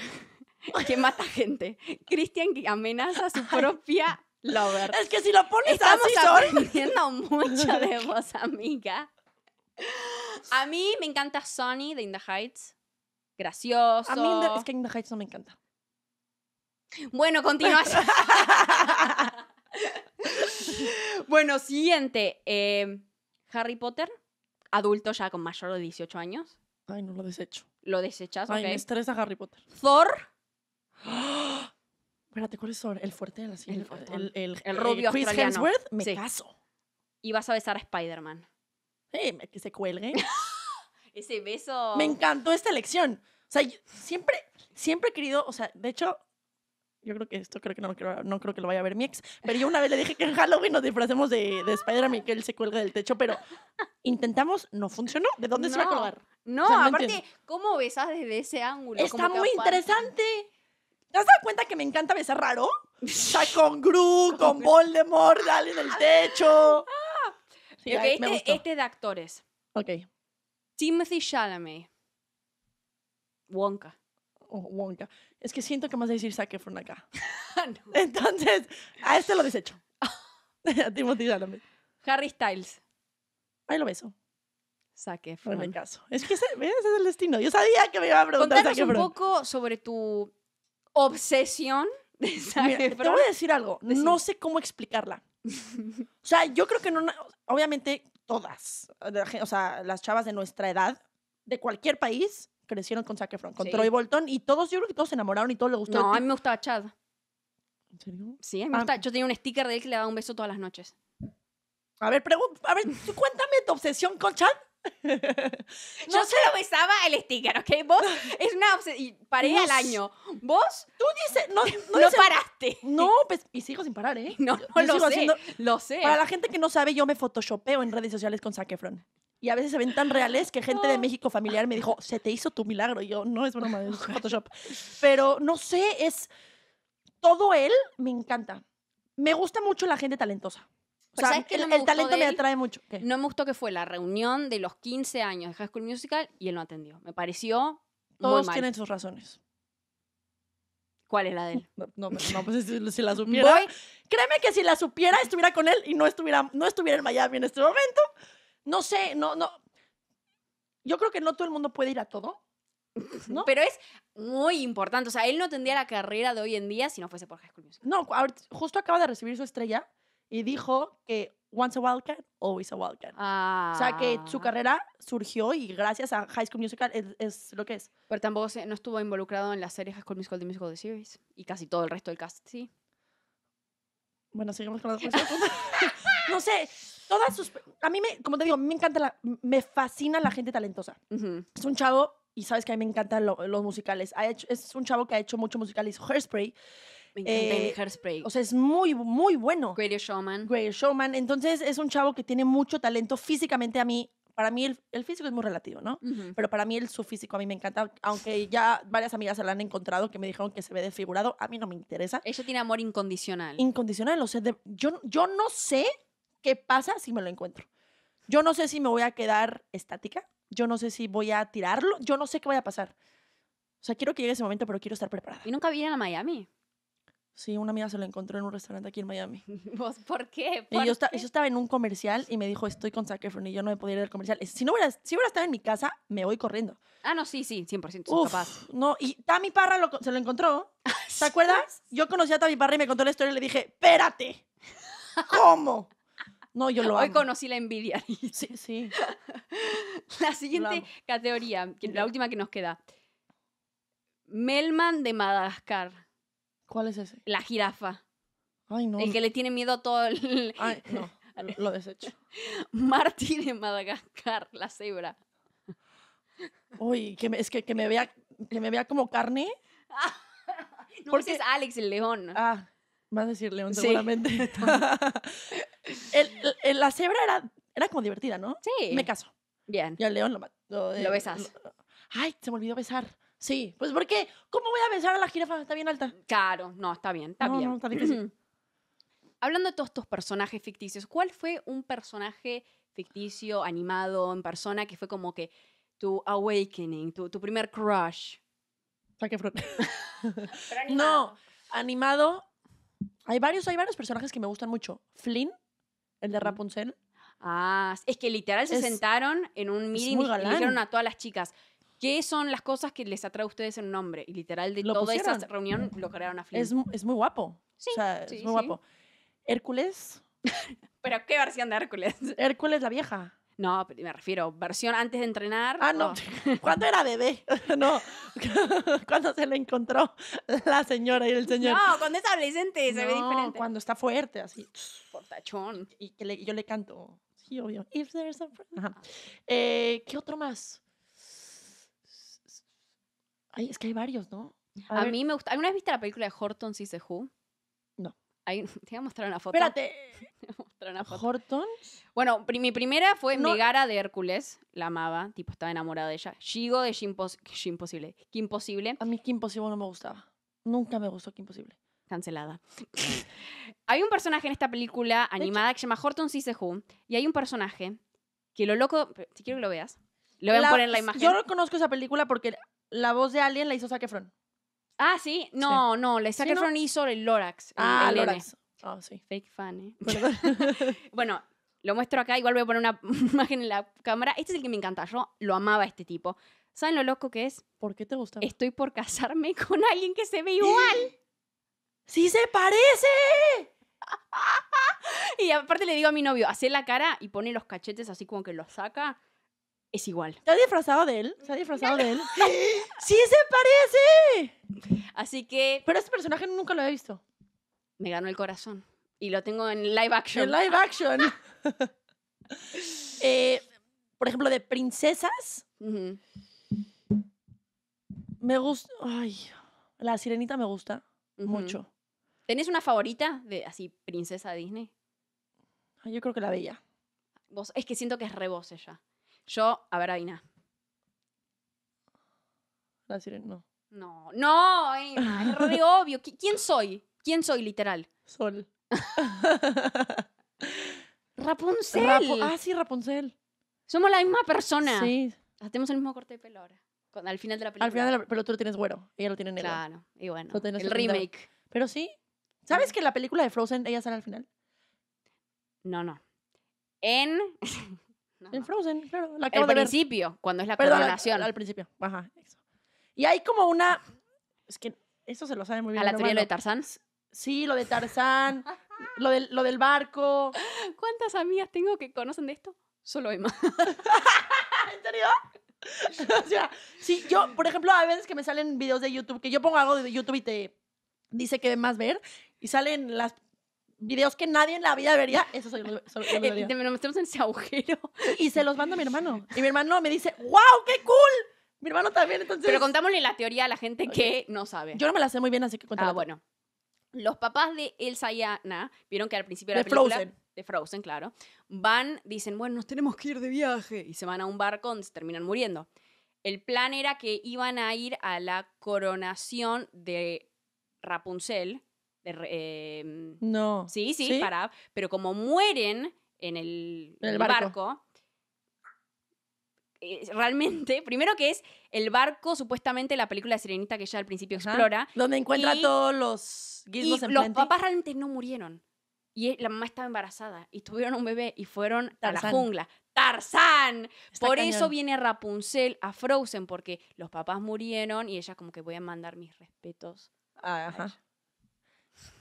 (laughs) que mata gente. Cristian que amenaza a su propia lover. Es que si lo pones Estamos así aprendiendo (laughs) mucho de vos, amiga. A mí me encanta Sony de In the Heights. Gracioso. A mí es que In the Heights no me encanta. Bueno, continúa (laughs) bueno, siguiente. Em, Harry Potter, adulto ya con mayor de 18 años. Ay, no lo desecho. Lo desechas, Ay, me estresa Harry Potter. Thor, (gasps) Espérate, ¿cuál es El fuerte de la El, el, el, el, eh, Chris Hemsworth, me caso. Y vas a besar a Spider-Man. Sí, que se cuelgue. (laughs) Ese beso. Me encantó esta elección. O sea, siempre, siempre he querido, o sea, de hecho, yo creo que esto creo que no, no creo que lo vaya a ver mi ex, pero yo una vez le dije que en Halloween nos disfracemos de, de Spider-Man y que él se cuelgue del techo, pero intentamos, no funcionó. ¿De dónde se va a colgar? No, aparte, ¿cómo besas desde ese ángulo? Está muy interesante. ¿Te has dado cuenta que me encanta besar raro? O (laughs) con Gru, con Voldemort, dale en el techo. Ah, este, de actores. Ok. Timothy Chalamet. Wonka. Oh, Wonka. Es que siento que más decir Zac acá. (laughs) (laughs) Entonces, a este lo desecho. a Timothy Chalamet. Harry Styles. Ahí lo beso. Zac Efron. No me caso. Es que ese, es el destino. Yo sabía que me iba a preguntar Contanos Zac un poco sobre tu obsesión de Mira, Te voy a decir algo, no sé cómo explicarla. O sea, yo creo que no, obviamente todas, o sea, las chavas de nuestra edad, de cualquier país, crecieron con Zac Efron, con Troy Bolton, y todos, yo creo que todos se enamoraron y todos les gustó. No, a mí me gustaba Chad. ¿En serio? Sí, me ah, Yo tenía un sticker de él que le daba un beso todas las noches. A ver, a ver, cuéntame tu obsesión con Chad. (laughs) Yo solo besaba el sticker, ¿ok? Vos es una y Paré al año. Vos Tú dices, no, no, (laughs) no, paraste. No, pues, y sigo sin parar, ¿eh? No, no lo sé. haciendo- Lo sé. Para la gente que no sabe, yo me photoshopeo en redes sociales con Zac Y a veces se ven tan reales que gente de México familiar me dijo, se te hizo tu milagro. Y yo, no, es broma, es (laughs) Photoshop. Pero no sé, es... Todo él me encanta. Me gusta mucho la gente talentosa o pues, sea, el, talento me atrae mucho. No me gustó que fue la reunión de los 15 años de High School Musical y él no atendió. Me pareció Todos muy mal. tienen sus razones. ¿Cuál es la de él? No, no, pues si, la supiera. Créeme que si la supiera, estuviera con él y no estuviera, no estuviera en Miami en este momento. No sé, no, no. Yo creo que no todo el mundo puede ir a todo. ¿no? Pero es muy importante. O sea, él no tendría la carrera de hoy en día si no fuese por High School Musical. No, justo acaba de recibir su estrella y dijo que once a wildcat, always a wildcat. O sea que su ah. carrera surgió y gracias a High School Musical es, lo que es. Pero tampoco no estuvo involucrado en las series High School Musical, The Musical, Series. Y casi todo el resto del cast, sí. Bueno, seguimos con las cosas. (laughs) no sé, todas sus... A mí, me, como te digo, me encanta, me fascina la gente talentosa. Es un chavo, y sabes que a mí me encantan los musicales. Ha hecho, es un chavo que ha hecho mucho musicales hizo Hairspray encanta eh, Hairspray. O sea, es muy, muy bueno. Greatest Showman. Greatest Showman. Entonces, es un chavo que tiene mucho talento físicamente a mí. Para mí el, físico es muy relativo, ¿no? Pero para mí el, su físico a mí me encanta, aunque ya varias amigas se lo han encontrado que me dijeron que se ve desfigurado, a mí no me interesa. Ella tiene amor incondicional. Incondicional, o sea, yo, yo no sé qué pasa si me lo encuentro. Yo no sé si me voy a quedar estática, yo no sé si voy a tirarlo, yo no sé qué voy a pasar. O sea, quiero que llegue ese momento, pero quiero estar preparada. ¿Y nunca vienen a Miami? Sí, una amiga se lo encontró en un restaurante aquí en Miami. (laughs) por qué? yo, estaba en un comercial y me dijo, estoy con Zac y yo no me podía ir del comercial. Si no hubiera, si hubiera estado en mi casa, me voy corriendo. Ah, no, sí, sí, 100%. capaz. No, y Tami Parra se lo encontró. (laughs) ¿Te acuerdas? Yo conocí a Tami Parra y me contó la historia y le dije, espérate, (laughs) ¿cómo? No, yo lo Hoy conocí la envidia. Sí, sí. La siguiente categoría, la última que nos queda. Melman de Madagascar. ¿Cuál es ese? La jirafa. Ay, no. El que le tiene miedo a todo el... (laughs) Ay, no. (laughs) Lo desecho. Martín de Madagascar, la cebra. Uy, es que, me vea, que me vea como carne. (laughs) Porque es Alex el león. Ah, vas a decir león seguramente. la cebra era, era como divertida, ¿no? Sí. Me caso. Bien. Y al león lo, lo, eh, besas. ay, se me olvidó besar. Sí, pues porque, ¿cómo voy a pensar a la jirafa? Está bien alta. Claro, no, está bien, está bien. (clears throat) Hablando de todos estos personajes ficticios, ¿cuál fue un personaje ficticio, animado, en persona, que fue como que tu awakening, tu, primer crush? fruta? (laughs) no, animado. Hay varios, hay varios personajes que me gustan mucho. Flynn, el de Rapunzel. Ah, es que literal se sentaron en un meeting y dijeron a todas las chicas, ¿Qué son las cosas que les atrae a ustedes en un hombre? Y literal, de toda esa reunión lo crearon a Flynn. Es, es muy guapo. Sí, o sea, sí, es muy guapo. Hércules. (laughs) ¿Pero qué versión de Hércules? (laughs) Hércules la vieja. No, me refiero, versión antes de entrenar. Ah, no. (laughs) ¿Cuándo era bebé. No. ¿Cuándo se le encontró la señora y el señor. No, cuando es adolescente se ve diferente. Cuando está fuerte, así. Portachón. (sniffs) Y que yo le canto. Sí, obvio. If there's a... Ajá. Eh, ¿Qué otro más? es que hay varios, ¿no? A, mí me gusta. ¿Alguna vez viste la película de Horton y se Who? No. Ahí, (laughs) te voy a mostrar una foto. Espérate. (laughs) Te voy una foto. ¿Horton? Bueno, mi primera fue Megara de Hércules. La amaba, tipo, estaba enamorada de ella. Shigo de Kimpos. Imposible. Kim Imposible. A mí Kim Imposible no me gustaba. Nunca me gustó Kim Imposible. Cancelada. (laughs) hay un personaje en esta película animada que se llama Horton si Who. Y hay un personaje que lo loco. Si quiero que lo veas. Lo voy a poner en la imagen. Yo reconozco esa película porque la voz de Alien la hizo Zac Efron. Ah, sí. No, no, le Zac hizo el Lorax. Ah, Ah, sí. Fake fan, ¿eh? (laughs) (laughs) bueno, lo muestro acá. Igual voy a poner una (laughs) imagen en la cámara. Este es el que me encanta. Yo lo amaba este tipo. ¿Saben lo loco que es? ¿Por qué te gusta? Estoy por casarme con alguien que se ve igual. ¡Sí se parece! y aparte le digo a mi novio, hace la cara y pone los cachetes así como que lo saca es igual. ¿Se ha disfrazado de él? ¿Se ha disfrazado de él? (laughs) ¡Sí se parece! Así que... Pero este personaje nunca lo he visto. Me ganó el corazón. Y lo tengo en live action. En live action. (laughs) Eh, por ejemplo, de princesas. Me gusta... Ay, la sirenita me gusta mucho. ¿Tenés una favorita de así, princesa Disney? Yo creo que la bella. Vos, es que siento que es re ella. Yo, a ver, Aina. La sirena, no. No, no, Aina, es re (laughs) obvio. ¿Quién soy? ¿Quién soy, literal? Sol. (laughs) Rapunzel. ah, sí, Rapunzel. Somos la misma persona. Sí. Hacemos el mismo corte de pelo ahora. al final de la película. Al final de la pero tú lo tienes güero. Ella lo tiene negro. Claro, y bueno. El remake. Pero sí. ¿Sabes que en la película de Frozen ella sale al final? No, no. En. (laughs) en Frozen, claro. La al principio, cuando es la Perdón, Al, principio, ajá. Eso. Y hay como una. Es que eso se lo sabe muy bien. ¿A la teoría de Tarzán? Sí, lo de Tarzán, lo, del, lo del barco. (laughs) ¿Cuántas amigas tengo que conocen de esto? Solo Emma. (laughs) ¿En serio? (laughs) o sea, sí, yo, por ejemplo, a veces que me salen videos de YouTube, que yo pongo algo de YouTube y te dice que más ver, y salen las videos que nadie en la vida vería, eso soy, yo. me eh, Nos metemos en ese agujero. Y se los mando mi hermano. Y mi hermano me dice, wow, qué cool. Mi hermano también, entonces... Pero contámosle la teoría a la gente que no sabe. Yo no me la sé muy bien, así que Ah, bueno. Los papás de Elsa y Anna, vieron que al principio de la película... Frozen. De Frozen, claro. Van, dicen, bueno, nos tenemos que ir de viaje. Y se van a un barco donde se terminan muriendo. El plan era que iban a ir a la coronación de Rapunzel, Em, no. Sí, sí, para. Pero como mueren en el, barco, eh, realmente, primero que es el barco, supuestamente la película de Sirenita que ya al principio explora. Donde encuentra todos los gizmos y Los papás realmente no murieron. Y e, la mamá estaba embarazada y tuvieron un bebé y fueron a la jungla. ¡Tarzán! Por eso viene Rapunzel a Frozen, porque los papás murieron y ella como que voy a mandar mis respetos. Ah, ajá.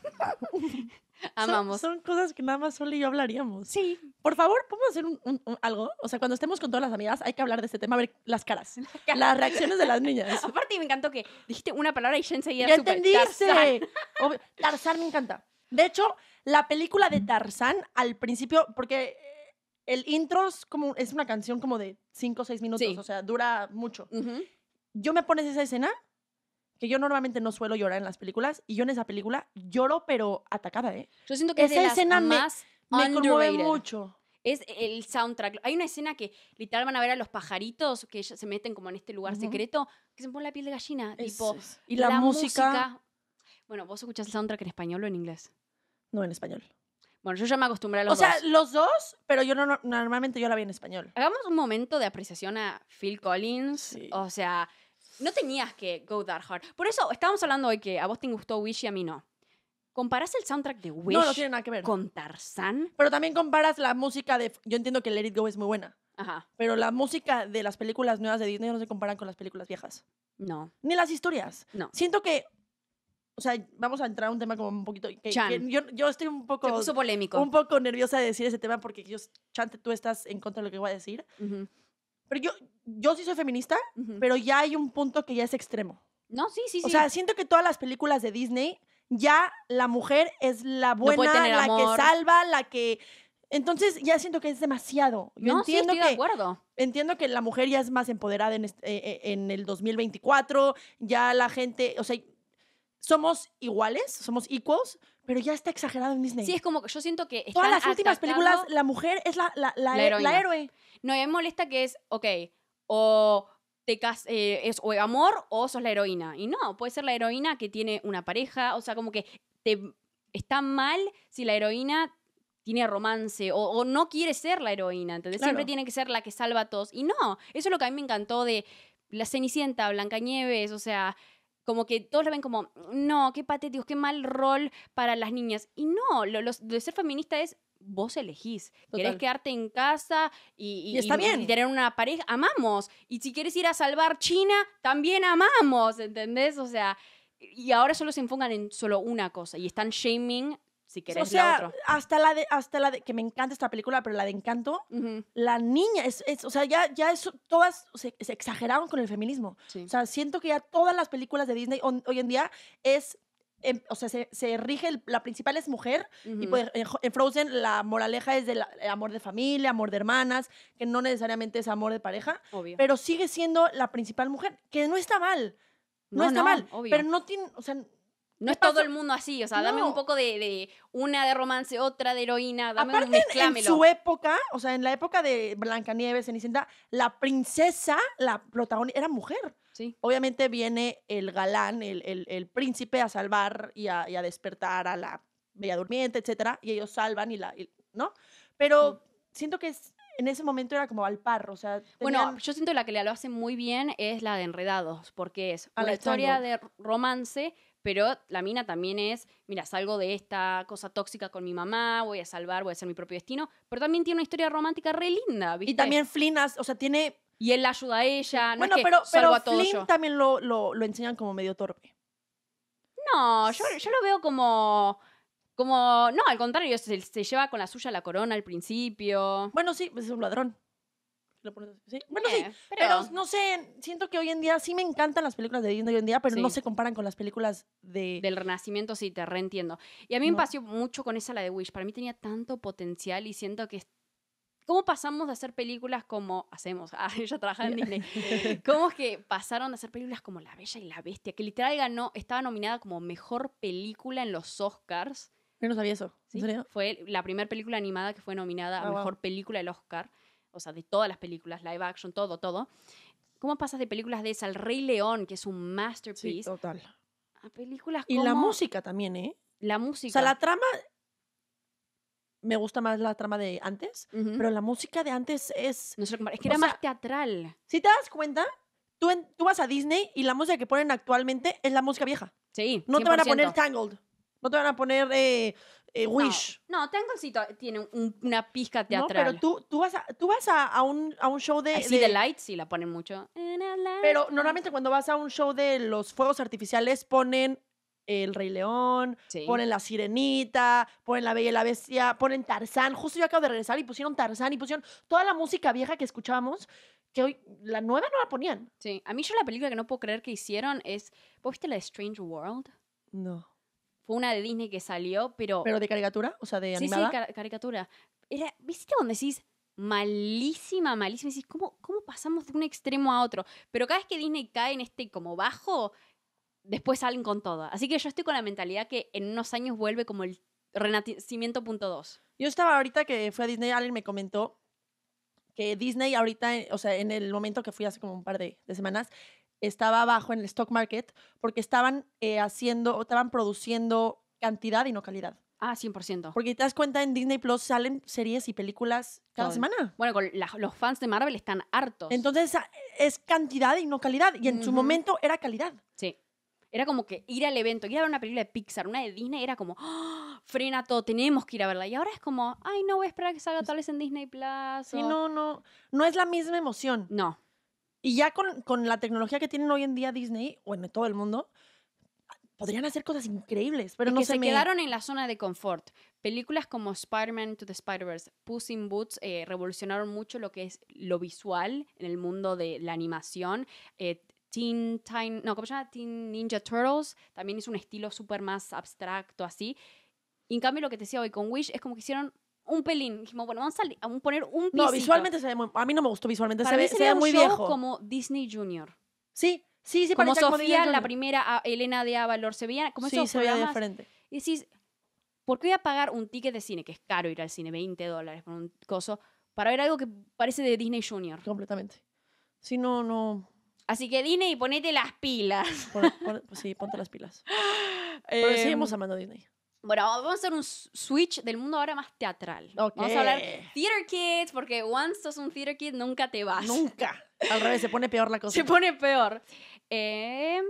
(laughs) Amamos. Son, cosas que nada más Sol y yo hablaríamos. Sí. Por favor, ¿podemos hacer algo? O sea, cuando estemos con todas las amigas, hay que hablar de este tema, a ver las caras, (laughs) las, reacciones de las niñas. (laughs) Aparte, me encantó que dijiste una palabra y Shen enseguida. ¡Ya entendiste! Tarzán. me encanta. De hecho, la película de Tarzán al principio, porque eh, el intro es, como, es una canción como de 5 o 6 minutos, o sea, dura mucho. Yo me pones esa escena que yo normalmente no suelo llorar en las películas y yo en esa película lloro pero atacada, ¿eh? Yo siento que esa escena más me, conmueve mucho. Es el soundtrack. Hay una escena que literal van a ver a los pajaritos que se meten como en este lugar secreto que se pone la piel de gallina, y la, música... Bueno, vos escuchás el soundtrack en español o en inglés? No, en español. Bueno, yo ya me acostumbré a los dos. O sea, los dos, pero yo no, normalmente yo la vi en español. Hagamos un momento de apreciación a Phil Collins. O sea, no tenías que go that hard. Por eso estábamos hablando hoy que a vos te gustó Wish y a mí no. Comparás el soundtrack de Wish nada que con Tarzan? Pero también comparas la música de. Yo entiendo que Let It Go es muy buena. Ajá. Pero la música de las películas nuevas de Disney no se comparan con las películas viejas. No. Ni las historias. No. Siento que. O sea, vamos a entrar a un tema como un poquito. Que, yo, estoy un poco. puso polémico. Un poco nerviosa de decir ese tema porque yo. Chante, tú estás en contra de lo que voy a decir. Pero yo, yo sí soy feminista, pero ya hay un punto que ya es extremo. No, sí, sí, sí. O sea, siento que todas las películas de Disney, ya la mujer es la buena, la que salva, la que... Entonces ya siento que es demasiado. Yo no, entiendo estoy que, de acuerdo. Entiendo que la mujer ya es más empoderada en, eh, eh, en el 2024, ya la gente, o sea, somos iguales, somos equals, pero ya está exagerado en Disney. Sí, es como que yo siento que. Todas las últimas películas, la mujer es la, héroe. No, y me molesta que es, ok, o te eh, es amor o sos la heroína. Y no, puede ser la heroína que tiene una pareja, o sea, como que te está mal si la heroína tiene romance o, no quiere ser la heroína, entonces Siempre tiene que ser la que salva a todos. Y no, eso es lo que a mí me encantó de La Cenicienta, Blanca Nieves, o sea, como que todos lo ven como, no, qué patético, qué mal rol para las niñas. Y no, lo, de ser feminista es vos elegís. Quieres quedarte en casa y, bien. tener una pareja? Amamos. Y si quieres ir a salvar China, también amamos, ¿entendés? O sea, y ahora solo se enfocan en solo una cosa y están shaming si o sea, Hasta la de, hasta la de, que me encanta esta película, pero la de Encanto, la niña, es, o sea, ya, ya todas se, exageraron con el feminismo. O sea, siento que ya todas las películas de Disney hoy en día es, em, o sea, se, rige, la principal es mujer, y pues, en, Frozen la moraleja es del amor de familia, amor de hermanas, que no necesariamente es amor de pareja, pero sigue siendo la principal mujer, que no está mal. No, está mal, pero no tiene, o sea, no es todo el mundo así, o sea, dame un poco de, una de romance, otra de heroína, dame un mezclámelo. En su época, o sea, en la época de Blancanieves, Cenicienta, la princesa, la protagonista, era mujer. Sí. Obviamente viene el galán, el, príncipe a salvar y a, despertar a la bella durmiente, etcétera, y ellos salvan y la, ¿no? Pero siento que en ese momento era como al par, o sea... Bueno, yo siento que la que le lo hace muy bien es la de Enredados, porque es ah, a una historia de romance pero la mina también es, mira, salgo de esta cosa tóxica con mi mamá, voy a salvar, voy a ser mi propio destino, pero también tiene una historia romántica re linda, ¿viste? Y también Flynn, o sea, tiene... Y él la ayuda a ella, no bueno, pero, pero a Flynn también lo, enseñan como medio torpe. No, yo, yo lo veo como... Como, no, al contrario, se, se, lleva con la suya la corona al principio. Bueno, sí, pues es un ladrón. ¿Lo Bueno, sí, eh, pero... no sé, siento que hoy en día sí me encantan las películas de Disney hoy en día, pero no se comparan con las películas de... Del Renacimiento sí, te reentiendo. Y a mí me pasó mucho con esa la de Wish. Para mí tenía tanto potencial y siento que... ¿Cómo pasamos de hacer películas como... Hacemos, (laughs) ah, ella trabaja en Disney. (laughs) ¿Cómo es que pasaron de hacer películas como La Bella y la Bestia? Que literal ganó, estaba nominada como mejor película en los Oscars. Yo no sabía eso, Fue la primera película animada que fue nominada a ah, mejor película del Oscar o sea, de todas las películas, live action, todo, todo. ¿Cómo pasas de películas de esa al Rey León, que es un masterpiece? Sí, total. A películas como... Y la música también, ¿eh? La música. O sea, la trama... Me gusta más la trama de antes, pero la música de antes es... es que era más teatral. Si te das cuenta, tú, en, tú vas a Disney y la música que ponen actualmente es la música vieja. Sí, No te van a poner Tangled. No te van a poner eh, eh, Wish. No, no tiene una pizca teatral. pero tú, tú vas, a, tú vas a, un, show de... Así de, light sí la ponen mucho. Pero normalmente cuando vas a un show de los fuegos artificiales ponen el Rey León, ponen la Sirenita, ponen la Bella y la Bestia, ponen Tarzán. Justo yo acabo de regresar y pusieron Tarzán y pusieron toda la música vieja que escuchábamos, que hoy la nueva no la ponían. Sí. A mí yo la película que no puedo creer que hicieron es... ¿Vos viste la Strange World? No fue una de Disney que salió, pero... ¿Pero de caricatura? O sea, de animada. Sí, sí, caricatura. Era, ¿Viste cuando decís malísima, malísima? Decís, ¿cómo, ¿cómo pasamos de un extremo a otro? Pero cada vez que Disney cae en este como bajo, después salen con todo. Así que yo estoy con la mentalidad que en unos años vuelve como el renacimiento punto dos. Yo estaba ahorita que fue a Disney, alguien me comentó que Disney ahorita, o sea, en el momento que fui hace como un par de, de semanas, estaba abajo en el stock market porque estaban eh, haciendo o estaban produciendo cantidad y no calidad. Ah, 100%. Porque te das cuenta, en Disney Plus salen series y películas cada semana. Bueno, los fans de Marvel están hartos. Entonces ah, es cantidad y no calidad. Y en su momento era calidad. Sí. Era como que ir al evento, ir a ver una película de Pixar, una de Disney, era como, ¡ah! frena todo, tenemos que ir a verla. Y ahora es como, ay, no voy a esperar que salga tal vez en Disney Plus. Y no, no. No es la misma emoción. No. Y ya con, la tecnología que tienen hoy en día Disney, o en todo el mundo, podrían hacer cosas increíbles, pero no que se, quedaron en la zona de confort. Películas como Spider-Man to the Spider-Verse, Puss in Boots eh, revolucionaron mucho lo que es lo visual en el mundo de la animación. Eh, Teen Time, no, ¿cómo se llama? Teen Ninja Turtles también es un estilo súper más abstracto así. Y en cambio lo que te decía hoy con Wish es como que hicieron un pelín. Dijimos, bueno, vamos a, poner un pisito. No, visualmente A mí no me gustó visualmente. se, ve, se muy viejo. como Disney Junior. Sí, sí, sí. Como Sofía, la primera, ah, Elena de Avalor. Se veía como sí, se veía diferente. Y decís, ¿por qué voy a pagar un ticket de cine, que es caro ir al cine, 20 dólares por un coso, para ver algo que parece de Disney Junior? Completamente. Si no, no... Así que Disney, ponete las pilas. (laughs) sí, ponte las pilas. (laughs) Pero seguimos em, amando a Disney. Bueno, vamos a hacer un switch del mundo ahora más teatral. Vamos a hablar theater kids, porque once sos un theater kid, nunca te vas. Nunca. Al revés, se pone peor la cosa. Se pone peor. Em,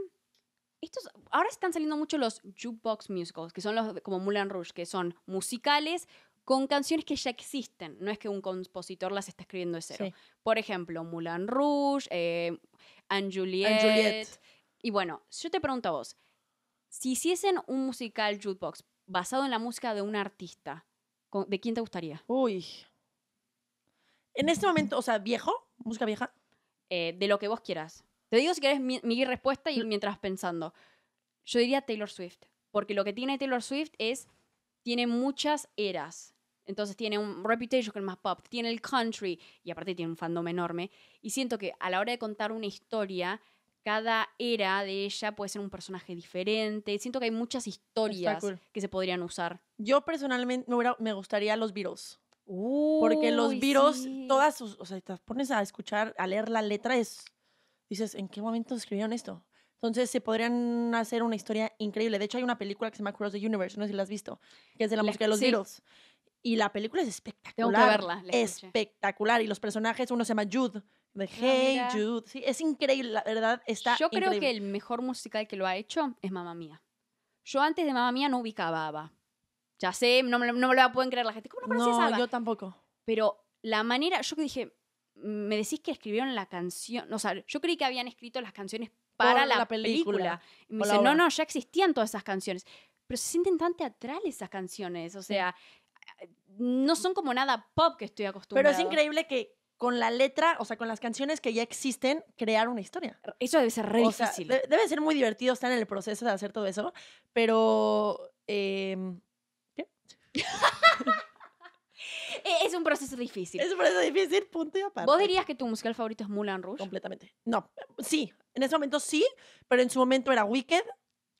estos, ahora están saliendo mucho los jukebox musicals, que son los como Moulin Rouge, que son musicales con canciones que ya existen. No es que un compositor las está escribiendo de cero. Por ejemplo, Moulin Rouge, eh, Juliet, Juliet. Y bueno, yo te pregunto a vos, si hiciesen un musical jukebox, basado en la música de un artista, ¿de quién te gustaría? Uy. En este momento, o sea, viejo, música vieja. Eh, de lo que vos quieras. Te digo si querés mi, mi respuesta y mientras pensando. Yo diría Taylor Swift, porque lo que tiene Taylor Swift es, tiene muchas eras. Entonces tiene un Reputation que es más pop, tiene el country y aparte tiene un fandom enorme. Y siento que a la hora de contar una historia, cada era de ella puede ser un personaje diferente. Siento que hay muchas historias que se podrían usar. Yo personalmente me, gustaría los Beatles. porque los virus todas sus, o sea, te pones a escuchar, a leer la letra, dices, ¿en qué momento escribieron esto? Entonces se podrían hacer una historia increíble. De hecho, hay una película que se llama Cross the Universe, no sé si la has visto, que es de la, música de los virus Y la película es espectacular. Tengo que verla. Espectacular. Y los personajes, uno se llama Jude, de ah, Hey Jude. es increíble, la verdad, está Yo creo que el mejor musical que lo ha hecho es Mamma Mía. Yo antes de Mamma Mía no ubicaba Ya sé, no, me, lo pueden creer la gente. ¿Cómo no conoces No, yo tampoco. Pero la manera, yo dije, mm, me decís que escribieron la canción, o sea, yo creí que habían escrito las canciones para la, película. Y me dice, no, no, ya existían todas esas canciones. Pero se sienten tan teatrales esas canciones, o sea, no son como nada pop que estoy acostumbrada. Pero es increíble que con la letra, o sea, con las canciones que ya existen, crear una historia. Eso debe ser re debe ser muy divertido estar en el proceso de hacer todo eso, pero... Em, ¿qué? (laughs) E, es un proceso difícil. Es un proceso difícil, punto y aparte. ¿Vos dirías que tu musical favorito es Moulin Rouge? Completamente. No, sí, en ese momento sí, pero en su momento era Wicked.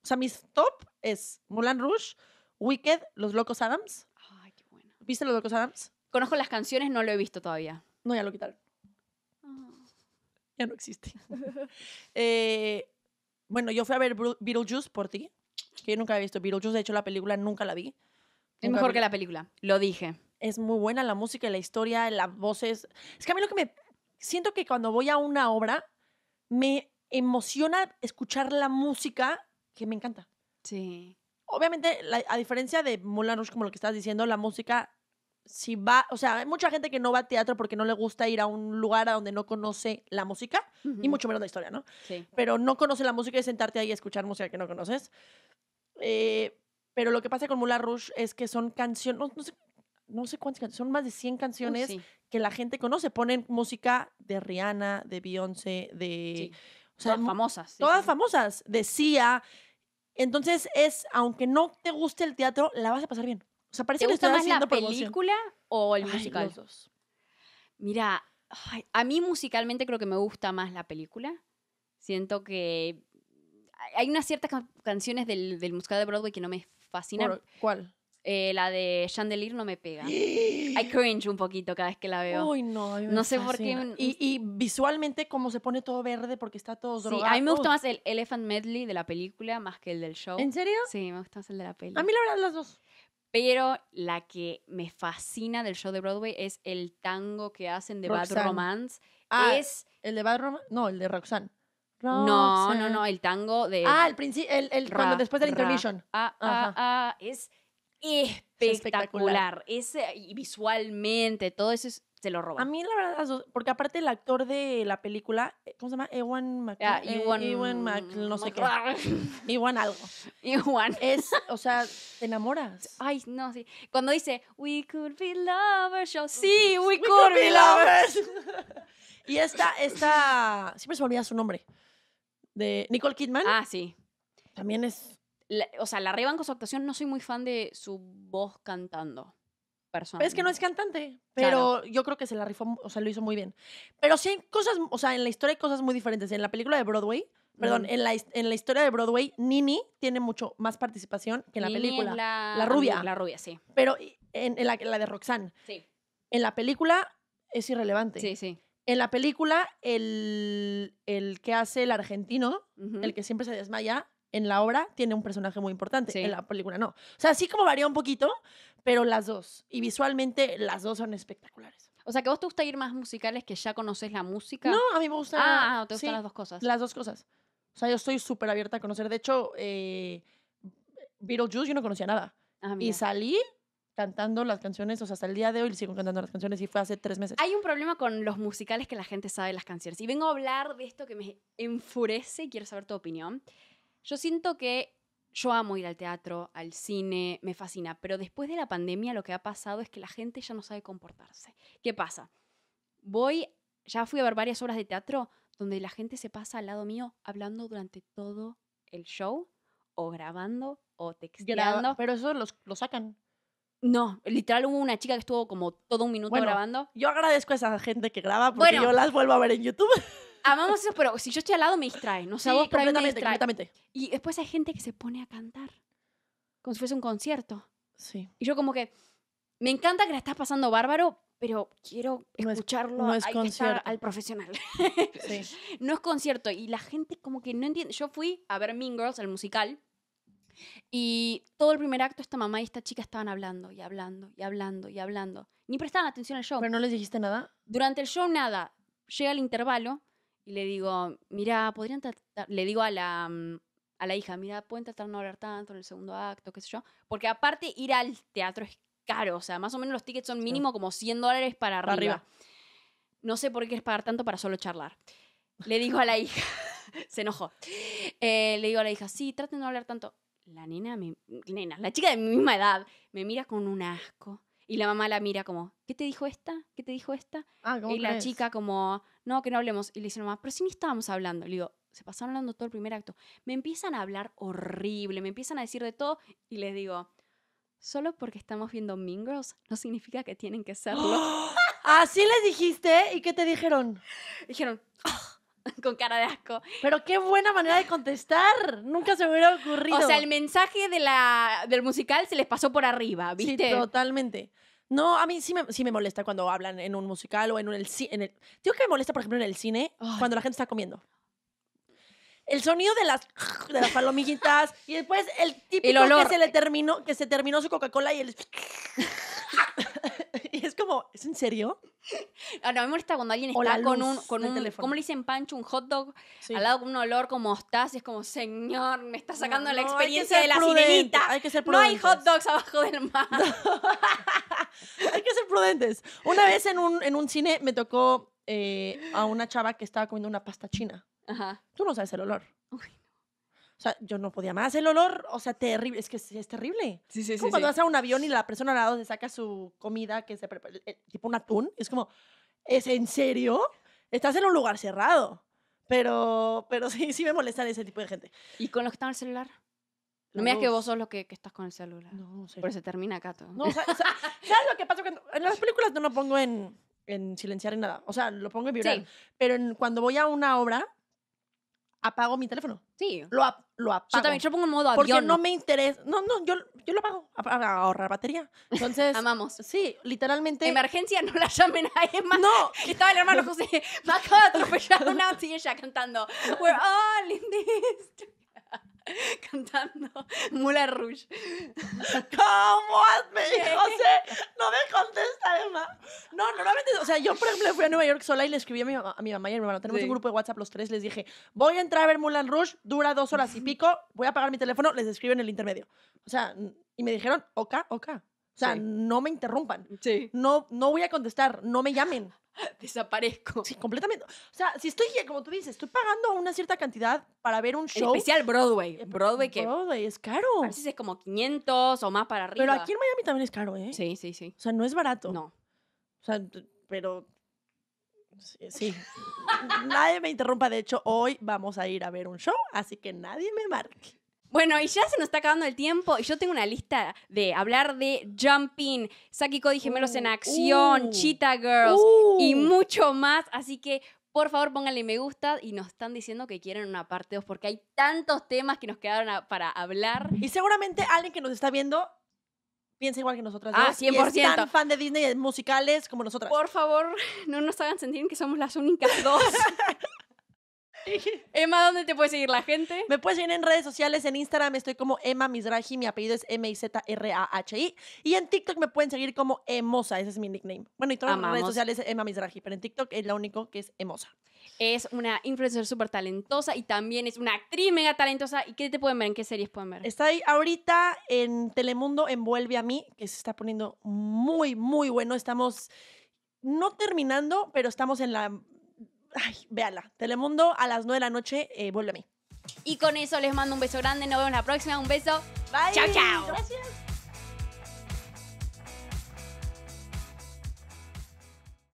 O sea, mis top es Moulin Rouge, Wicked, Los Locos Adams. Ay, qué bueno. ¿Viste Los Locos Adams? Conozco las canciones, no lo he visto todavía. No, ya lo quitaron. Ah. Ya no existe. (laughs) Eh, bueno, yo fui a ver Beetlejuice por ti, que yo nunca había visto Beetlejuice. De hecho, la película nunca la vi. Es mejor que la película, lo dije. Es muy buena la música, la historia, las voces. Es que a mí lo que me... Siento que cuando voy a una obra, me emociona escuchar la música que me encanta. Sí. Obviamente, a diferencia de Moulin como lo que estás diciendo, la música si va, o sea, hay mucha gente que no va a teatro porque no le gusta ir a un lugar a donde no conoce la música, y mucho menos la historia, ¿no? Pero no conoce la música y sentarte ahí a escuchar música que no conoces. Eh, pero lo que pasa con Moulin Rouge es que son canciones, no, sé, no cuántas son más de 100 canciones que la gente conoce. Ponen música de Rihanna, de Beyoncé, de... famosas. todas famosas, de Sia. Entonces es, aunque no te guste el teatro, la vas a pasar bien. ¿Te gusta más la película o el musical? Mira, a mí musicalmente creo que me gusta más la película. Siento que hay unas ciertas canciones del, musical de Broadway que no me fascinan. ¿Cuál? Eh, la de Chandelier no me pega. (gasps) I cringe un poquito cada vez que la veo. Uy, no. No sé por qué. Y, visualmente, como se pone todo verde porque está todo drogado. Sí, a mí me gusta más el Elephant Medley de la película más que el del show. ¿En serio? Sí, me gusta más el de la película. A mí, la verdad, las dos. Pero la que me fascina del show de Broadway es el tango que hacen de Bad Romance. Ah, es... ¿El de Bad Romance? No, el de Roxanne. No, no, no, el tango de... Ah, el, el, cuando después del intermission. Ah, ah, ah es espectacular. Es, y visualmente, todo eso es se lo roban. A mí, la verdad, porque aparte el actor de la película, eh, ¿cómo se llama? Ewan Mac... Ah, eh, Ewan... Ewan no sé qué. (laughs) Ewan algo. Ewan. Es, o (laughs) sea, te enamoras. Ay, no, sí. Cuando dice, we could be lovers, yo, sí, we, could, be lovers. (laughs) y esta, esta, siempre se me olvida su nombre, de Nicole Kidman. Ah, sí. También es... o sea, la reban con su actuación, no soy muy fan de su voz cantando es que no es cantante, pero yo creo que se la rifó, o sea, lo hizo muy bien. Pero sí hay cosas, o sea, en la historia hay cosas muy diferentes. En la película de Broadway, perdón, mm. en, la, en la historia de Broadway, Nini tiene mucho más participación que en la película. La, rubia. La rubia, sí. Pero en, la, de Roxanne. Sí. En la película es irrelevante. Sí, sí. En la película, el, que hace el argentino, el que siempre se desmaya, en la obra tiene un personaje muy importante, en la película no. O sea, sí como varía un poquito, pero las dos. Y visualmente las dos son espectaculares. O sea, que vos te gusta ir más musicales que ya conoces la música. No, a mí me gusta. Ah, ah te gustan las dos cosas. Las dos cosas. O sea, yo estoy súper abierta a conocer. De hecho, eh, Beetlejuice yo no conocía nada. Ah, y salí cantando las canciones, o sea, hasta el día de hoy sigo cantando las canciones y fue hace tres meses. Hay un problema con los musicales que la gente sabe las canciones. Y vengo a hablar de esto que me enfurece y quiero saber tu opinión. Yo siento que yo amo ir al teatro, al cine, me fascina, pero después de la pandemia lo que ha pasado es que la gente ya no sabe comportarse. ¿Qué pasa? Voy, ya fui a ver varias obras de teatro donde la gente se pasa al lado mío hablando durante todo el show o grabando o texteando. pero eso los, lo sacan. No, literal hubo una chica que estuvo como todo un minuto grabando. Yo agradezco a esa gente que graba porque yo las vuelvo a ver en YouTube. (laughs) amamos eso, pero si yo estoy al lado me distrae. No sé, vos, me Completamente. Y después hay gente que se pone a cantar, como si fuese un concierto. Sí. Y yo como que, me encanta que la estás pasando bárbaro, pero quiero escucharlo al profesional. Sí. (laughs) no es concierto. Y la gente como que no entiende. Yo fui a ver Mean Girls, el musical, y todo el primer acto esta mamá y esta chica estaban hablando y hablando y hablando y hablando. Ni prestaban atención al show. ¿Pero no les dijiste nada? Durante el show nada. Llega el intervalo y le digo, mira, podrían tratar, le digo a la, mm, a la hija, mira, pueden tratar de no hablar tanto en el segundo acto, qué sé yo. Porque aparte ir al teatro es caro, o sea, más o menos los tickets son mínimo como 100 dólares para arriba. No sé por qué quieres pagar tanto para solo charlar. Le digo a la hija, (laughs) se enojó. Eh, le digo a la hija, sí, traten de no hablar tanto. La nena, la chica de mi misma edad, me mira con un asco. Y la mamá la mira como, ¿qué te dijo esta? ¿Qué te dijo esta? Ah, y la chica como, no, que no hablemos. Y le dicen, mamá, pero si ni estábamos hablando. Le digo, se pasaron hablando todo el primer acto. Me empiezan a hablar horrible, me empiezan a decir de todo y les digo, solo porque estamos viendo Mean no significa que tienen que serlo. (gasps) Así les dijiste y qué te dijeron? Dijeron, oh", (laughs) con cara de asco. Pero qué buena manera de contestar. Nunca se me hubiera ocurrido. O sea, el mensaje de la, del musical se les pasó por arriba, ¿viste? Sí, totalmente. No, a mí sí me, sí me molesta cuando hablan en un musical o en un el, en el Digo que me molesta, por ejemplo, en el cine, cuando la gente está comiendo. El sonido de las, (laughs) de las palomillitas y después el tipo que se le terminó, que se terminó su Coca-Cola y el. (laughs) (laughs) y es como, ¿es en serio? A mí me molesta cuando alguien está con un, con un teléfono. ¿cómo le dicen pancho? Un hot dog al lado con un olor como estás y es como, señor, me está sacando la experiencia de la prudente, Hay que ser prudentes. No hay hot dogs abajo del mar. (laughs) hay que ser prudentes. Una vez en un, en un cine me tocó eh, a una chava que estaba comiendo una pasta china. Tú no sabes el olor. Uy. O sea, yo no podía más. El olor, o sea, terrible. Es que es, terrible. Sí, sí, es como cuando vas a un avión y la persona al lado te saca su comida, que se prepara, eh, tipo un atún. Es como, ¿es en serio? Estás en un lugar cerrado. Pero, pero (laughs) sí, sí me molesta ese tipo de gente. ¿Y con los que están en el celular? No me digas que vos sos lo que, que, estás con el celular. No, sé. Pero se termina acá todo. No, o sea, (laughs) ¿sabes lo que pasa? en las películas no lo pongo en, en silenciar ni nada. O sea, lo pongo en vibrar. Sí. Pero en, cuando voy a una obra, apago mi teléfono. Sí. Lo, lo apago. Yo también yo pongo en modo avión. Porque no me interesa. No, no, yo, yo lo apago para ahorrar batería. Entonces. Amamos. Sí, literalmente. Emergencia, no la llamen a Emma. No. (laughs) Estaba el hermano José. Me acaba de atropellar una cantando. We're all in this. (laughs) Cantando Mula Rouge. ¿Cómo hazme, (laughs) José? No me contestes no, normalmente, o sea, yo por ejemplo fui a Nueva York sola y le escribí a mi, mamá, y a mi hermano. Tenemos un grupo de WhatsApp los tres, les dije, voy a entrar a ver Mulan Rush, dura dos horas y (laughs) pico, voy a apagar mi teléfono, les escribo en el intermedio. O sea, y me dijeron, oka, oka o sea, no me interrumpan. Sí. No, no voy a contestar, no me llamen. (laughs) Desaparezco. Sí, completamente. O sea, si estoy, como tú dices, estoy pagando una cierta cantidad para ver un show. En especial Broadway. Eh, Broadway que. Broadway es caro. A veces es como 500 o más para arriba. Pero aquí en Miami también es caro, ¿eh? Sí, sí, sí. O sea, no es barato. No. O sea, pero sí. (laughs) nadie me interrumpa. De hecho, hoy vamos a ir a ver un show, así que nadie me marque. Bueno, y ya se nos está acabando el tiempo y yo tengo una lista de hablar de Jumping, Saki Cody Gemelos en uh, Acción, uh, Cheetah Girls y uh. mucho más. Así que por favor pónganle me gusta y nos están diciendo que quieren una parte 2 porque hay tantos temas que nos quedaron para hablar. Y seguramente alguien que nos está viendo piensa igual que nosotras. Ah, 100%. Y es tan fan de Disney y musicales como nosotras. Por favor, no nos hagan sentir que somos las únicas dos. (laughs) (laughs) Emma, ¿dónde te puede seguir la gente? Me puedes seguir en redes sociales, en Instagram estoy como Emma Mizrahi, mi apellido es M-I-Z-R-A-H-I. Y en TikTok me pueden seguir como Emosa, ese es mi nickname. Bueno, y todas las redes sociales es Emma Mizrahi, pero en TikTok es la único que es Emosa. Es una influencer súper talentosa y también es una actriz mega talentosa. ¿Y qué te pueden ver? ¿En qué series pueden ver? Está ahorita en Telemundo Envuelve a mí, que se está poniendo muy, muy bueno. Estamos no terminando, pero estamos en la ay, véala. Telemundo a las 9 de la noche, eh, vuelve a mí. Y con eso les mando un beso grande. Nos vemos la próxima. Un beso. Bye. Chao, chao. Gracias.